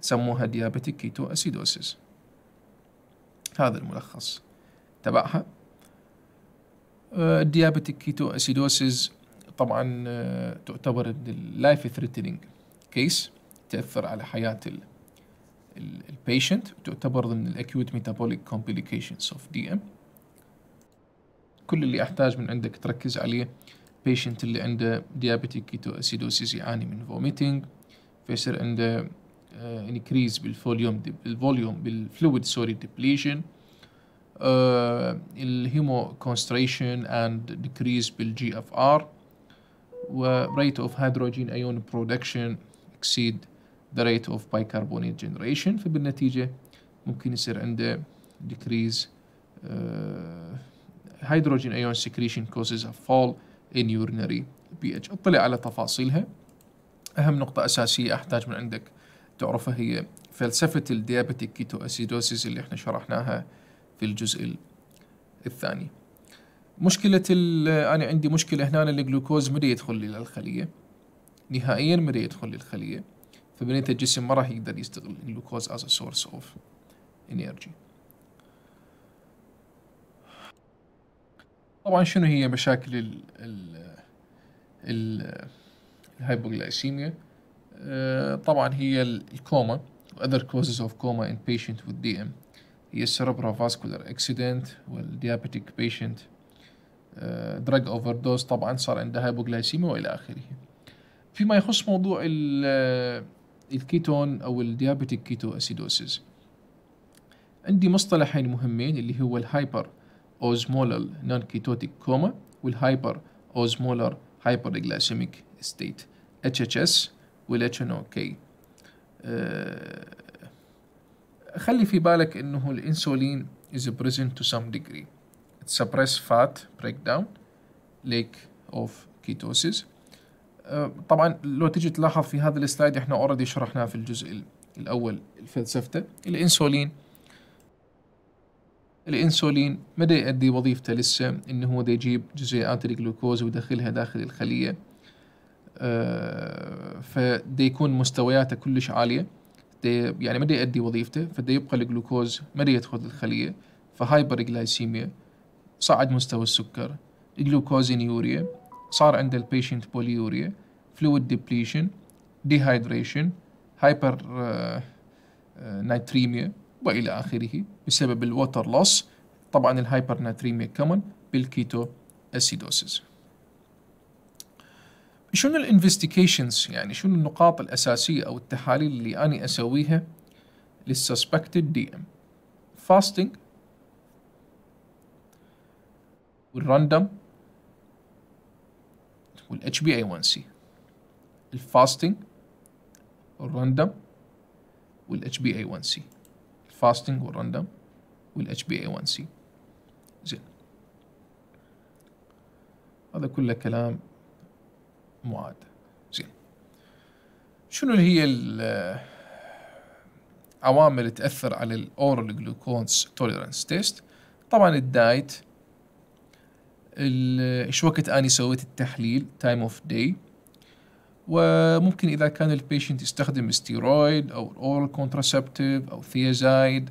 S1: سموها ديابيتيك كيتو أسيدوسيس هذا الملخص تبعها الديابيتيك كيتو أسيدوسيس طبعا آه، تعتبر اللايف ثريتنينج كيس تأثر على حياة البيشنت وتعتبر ضمن الأكيوت ميتابوليك كومبليكيشنز اوف دي ام كل اللي احتاج من عندك تركز عليه بيشنت اللي عنده ديابيتيك كيتو اسيدوسيس يعاني من فوميتنج فيصير عنده انكريز بالفوليوم بالفوليوم بالفلويد سوري ديبليشن الهيمو كونستريشن اند ديكريز بالجي اف ار و rate of hydrogen ion production exceed the rate of bicarbonate generation فبالنتيجة ممكن يصير عنده ديكريز هيدروجين ايون سكريشن كوزز ا فول ان يورينري بي اتش اطلع على تفاصيلها أهم نقطة أساسية أحتاج من عندك تعرفها هي فلسفة الديابيتيك كيتو أسيدوسيس اللي احنا شرحناها في الجزء الثاني مشكلة أنا عندي مشكلة هنا الجلوكوز ما يدخل للخلية نهائيا ما يدخل للخلية فبنيت الجسم ما راح يقدر يستغل الجلوكوز as a source of energy طبعا شنو هي مشاكل ال ال, ال hypoglycemia آه، طبعا هي الكوما other causes of coma in patient with DM هي cerebrovascular accident والdiabetic patient آه، drug overdose طبعا صار عنده هايبوغلايسيميا والى اخره فيما يخص موضوع آه، الكيتون او الديابيتيك كيتو اسيدوسيس عندي مصطلحين مهمين اللي هو الهايبر اوزمولر نون كيتوتيك كوما والهايبر اوزمولر هايبر جلايسيميك ستيت اتش اتش اس والاتش ان او كي خلي في بالك انه الانسولين is present to some degree it suppress fat breakdown lake of ketosis uh, طبعا لو تجي تلاحظ في هذا السلايد احنا اوريدي شرحناه في الجزء الاول الفلسفته الانسولين الانسولين مدى يؤدي وظيفته لسه انه هو يجيب جزيئات الجلوكوز ويدخلها داخل الخليه آه، فدي يكون مستوياته كلش عاليه دي يعني ما يؤدي وظيفته فدي يبقى الجلوكوز ما يدخل الخليه فهايبر جلايسيميا صعد مستوى السكر جلوكوزين يوريا صار عند البيشنت بوليوريا فلويد ديبليشن ديهايدريشن هايبر نايتريميا والى اخره بسبب الوتر لوس طبعا الهايبر نايتريميا كمان بالكيتو اسيدوسيس شنو الانفستيكيشنز يعني شنو النقاط الاساسيه او التحاليل اللي اني اسويها للسسبكتد دي ام فاستنج والراندوم والاتش بي اي 1 سي الفاستنج والراندوم والاتش بي اي 1 سي الفاستنج والراندوم والاتش بي اي 1 سي زين هذا كله كلام معاد زين شنو هي العوامل اللي تأثر على الأورال جلوكونز توليرانس تيست طبعا الدايت ايش وقت اني سويت التحليل تايم اوف داي وممكن اذا كان البيشنت يستخدم ستيرويد او اورال كونتراسبتيف او ثيازايد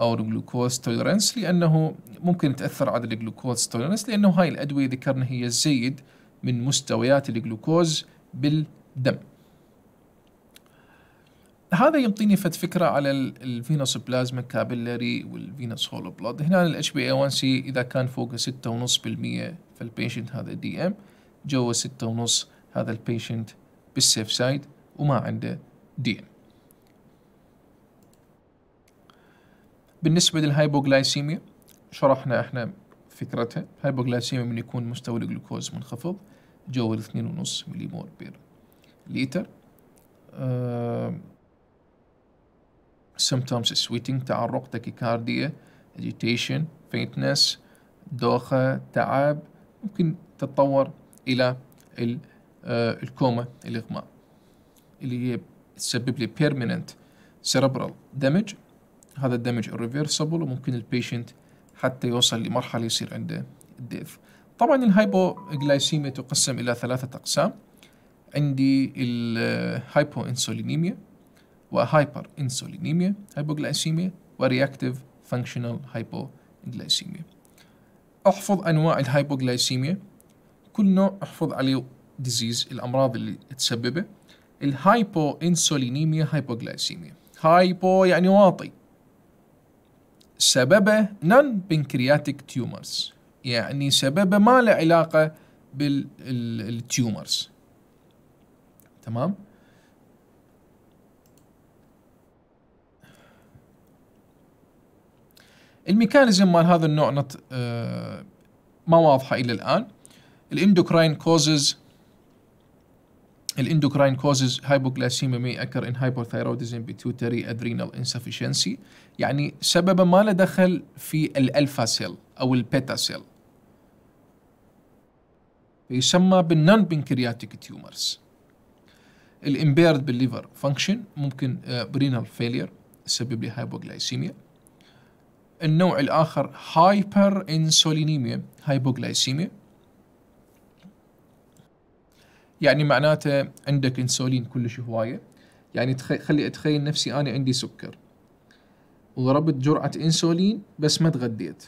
S1: او الجلوكوز توليرانس لانه ممكن تاثر على الجلوكوز توليرانس لانه هاي الادويه ذكرنا هي الزيد من مستويات الجلوكوز بالدم هذا يعطيني فت فكره على الفينوس بلازما كابيلاري والفينوس هولو بلود هنا ال بي اي 1 سي اذا كان فوق 6.5% فالبيشنت هذا دي ام جوا 6.5 هذا البيشنت بالسيف سايد وما عنده دي ام بالنسبه للهايبوغلايسيميا شرحنا احنا فكرتها هايبوغلاسيميا من يكون مستوى الجلوكوز منخفض جوه الاثنين ونص ملي مول بير ليتر سمتومز آه، سويتنج تعرق تكيكارديا اجيتيشن فينتنس دوخة تعب ممكن تتطور إلى آه، الكوما الإغماء اللي هي تسبب لي permanent cerebral damage هذا الدمج الريفيرسبل وممكن البيشنت حتى يوصل لمرحلة يصير عنده الديث طبعا الهايبوغلايسيميا تقسم إلى ثلاثة أقسام عندي الهايبو انسولينيميا وهايبر انسولينيميا هايبوغلايسيميا ورياكتيف فانكشنال هايبوغلايسيميا احفظ انواع الهايبوغلايسيميا كل نوع احفظ عليه ديزيز الامراض اللي تسببه الهايبو انسولينيميا هايبوغلايسيميا هايبو يعني واطي سببه نون بنكرياتيك تيومرز يعني سببه ما له علاقه بالتيومرز تمام الميكانيزم مال هذا النوع نط... آه ما واضحه الى الان الاندوكراين كوزز الاندوكراين كوزز هايبوغلاسيميا مي اكر ان هايبوثايروديزم بيتيوتري ادرينال انسفشنسي يعني سببا ما له دخل في الالفا سيل او البيتا سيل يسمى بالنون بنكرياتيك تيومرز الامبيرد بالليفر فانكشن ممكن آه، برينال فيلير سبب لي هايبوغلايسيميا النوع الاخر هايبر انسولينيميا هايبوغلايسيميا يعني معناته عندك انسولين كلش هوايه يعني خلي اتخيل نفسي انا عندي سكر وضربت جرعه انسولين بس ما تغديت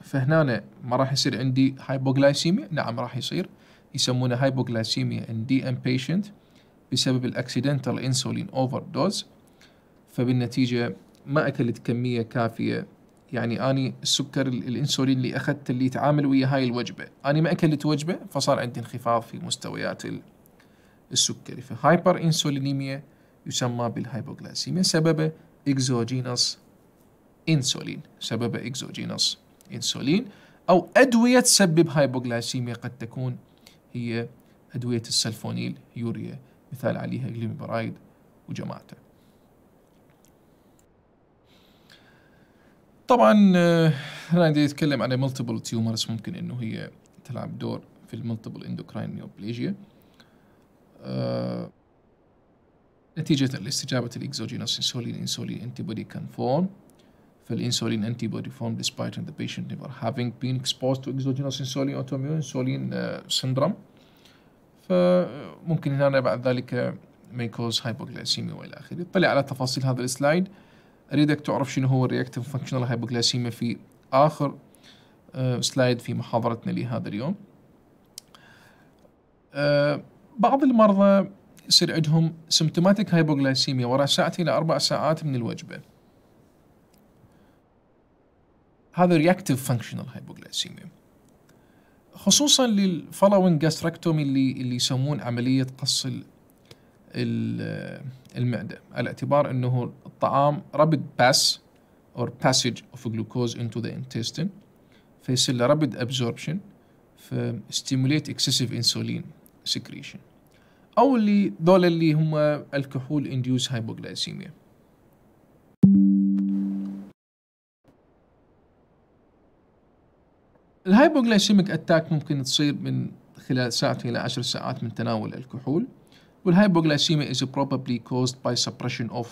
S1: فهنا ما راح يصير عندي هايبوغلايسيميا نعم راح يصير يسمونه هايبوغلايسيميا دي ام بيشنت بسبب الاكسيدنتال انسولين اوفر دوز فبالنتيجه ما اكلت كميه كافيه يعني اني السكر الانسولين اللي اخذته اللي يتعامل ويا هاي الوجبه اني ما اكلت وجبه فصار عندي انخفاض في مستويات السكري فهايبر انسولينيميا يسمى بالهايبوغلاسيميا سببه اكزوجينس انسولين سببه اكزوجينس انسولين او ادويه تسبب هايبوغلاسيميا قد تكون هي ادويه السلفونيل يوريا مثال عليها جليمبرايد وجماعته طبعا آه، راندي يتكلم عن ملتيبل تيومرز ممكن انه هي تلعب دور في الملتيبل اندوكراين نيوبليجيا نتيجة لاستجابة الإكزوجينوس إنسولين إنسولين انتي بودي كان فورم فالإنسولين انتي بودي فورم ديسبايت ان ذا بيشنت نيفر هافينج بين to تو اكزوجينوس انسولين insulin انسولين سندروم آه، فممكن هنا بعد ذلك ميكوز هايبوغلاسيميا وإلى آخره اطلع على تفاصيل هذا السلايد اريدك تعرف شنو هو الرياكتيف فانكشنال هايبوغلاسيما في اخر آه، سلايد في محاضرتنا لهذا اليوم آه، بعض المرضى يصير عندهم سمبتوماتيك هايبوغلاسيميا وراء ساعتين إلى أربع ساعات من الوجبة هذا رياكتيف فانكشنال هايبوغلاسيميا خصوصا للفولوينج جاستركتومي اللي اللي يسمون عملية قص المعدة على اعتبار أنه الطعام رابد باس or passage of glucose into the intestine فيصير له rapid absorption ف stimulate excessive insulin secretion أو اللي دول اللي هم الكحول induce hypoglycemia الهايبوغلايسيميك اتاك ممكن تصير من خلال ساعتين إلى عشر ساعات من تناول الكحول Well, is probably caused by suppression of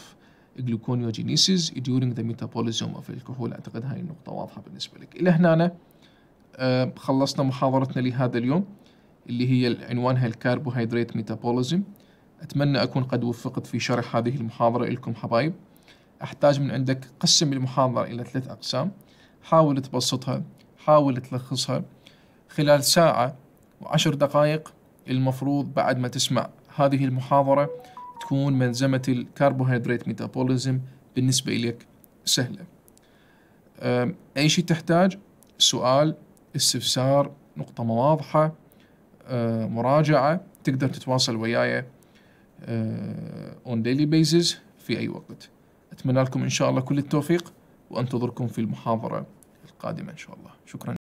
S1: gluconeogenesis during the metabolism of الكحول أعتقد هاي النقطة واضحة بالنسبة لك إلى هنا آه خلصنا محاضرتنا لهذا اليوم اللي هي عنوانها الكربوهيدرات ميتابوليزم أتمنى أكون قد وفقت في شرح هذه المحاضرة لكم حبايب أحتاج من عندك قسم المحاضرة إلى ثلاث أقسام حاول تبسطها حاول تلخصها خلال ساعة وعشر دقائق المفروض بعد ما تسمع هذه المحاضرة تكون منزمة الكربوهيدرات ميتابوليزم بالنسبة لك سهلة أي شيء تحتاج سؤال استفسار نقطة واضحة مراجعة تقدر تتواصل وياي on daily basis في أي وقت أتمنى لكم إن شاء الله كل التوفيق وأنتظركم في المحاضرة القادمة إن شاء الله شكرا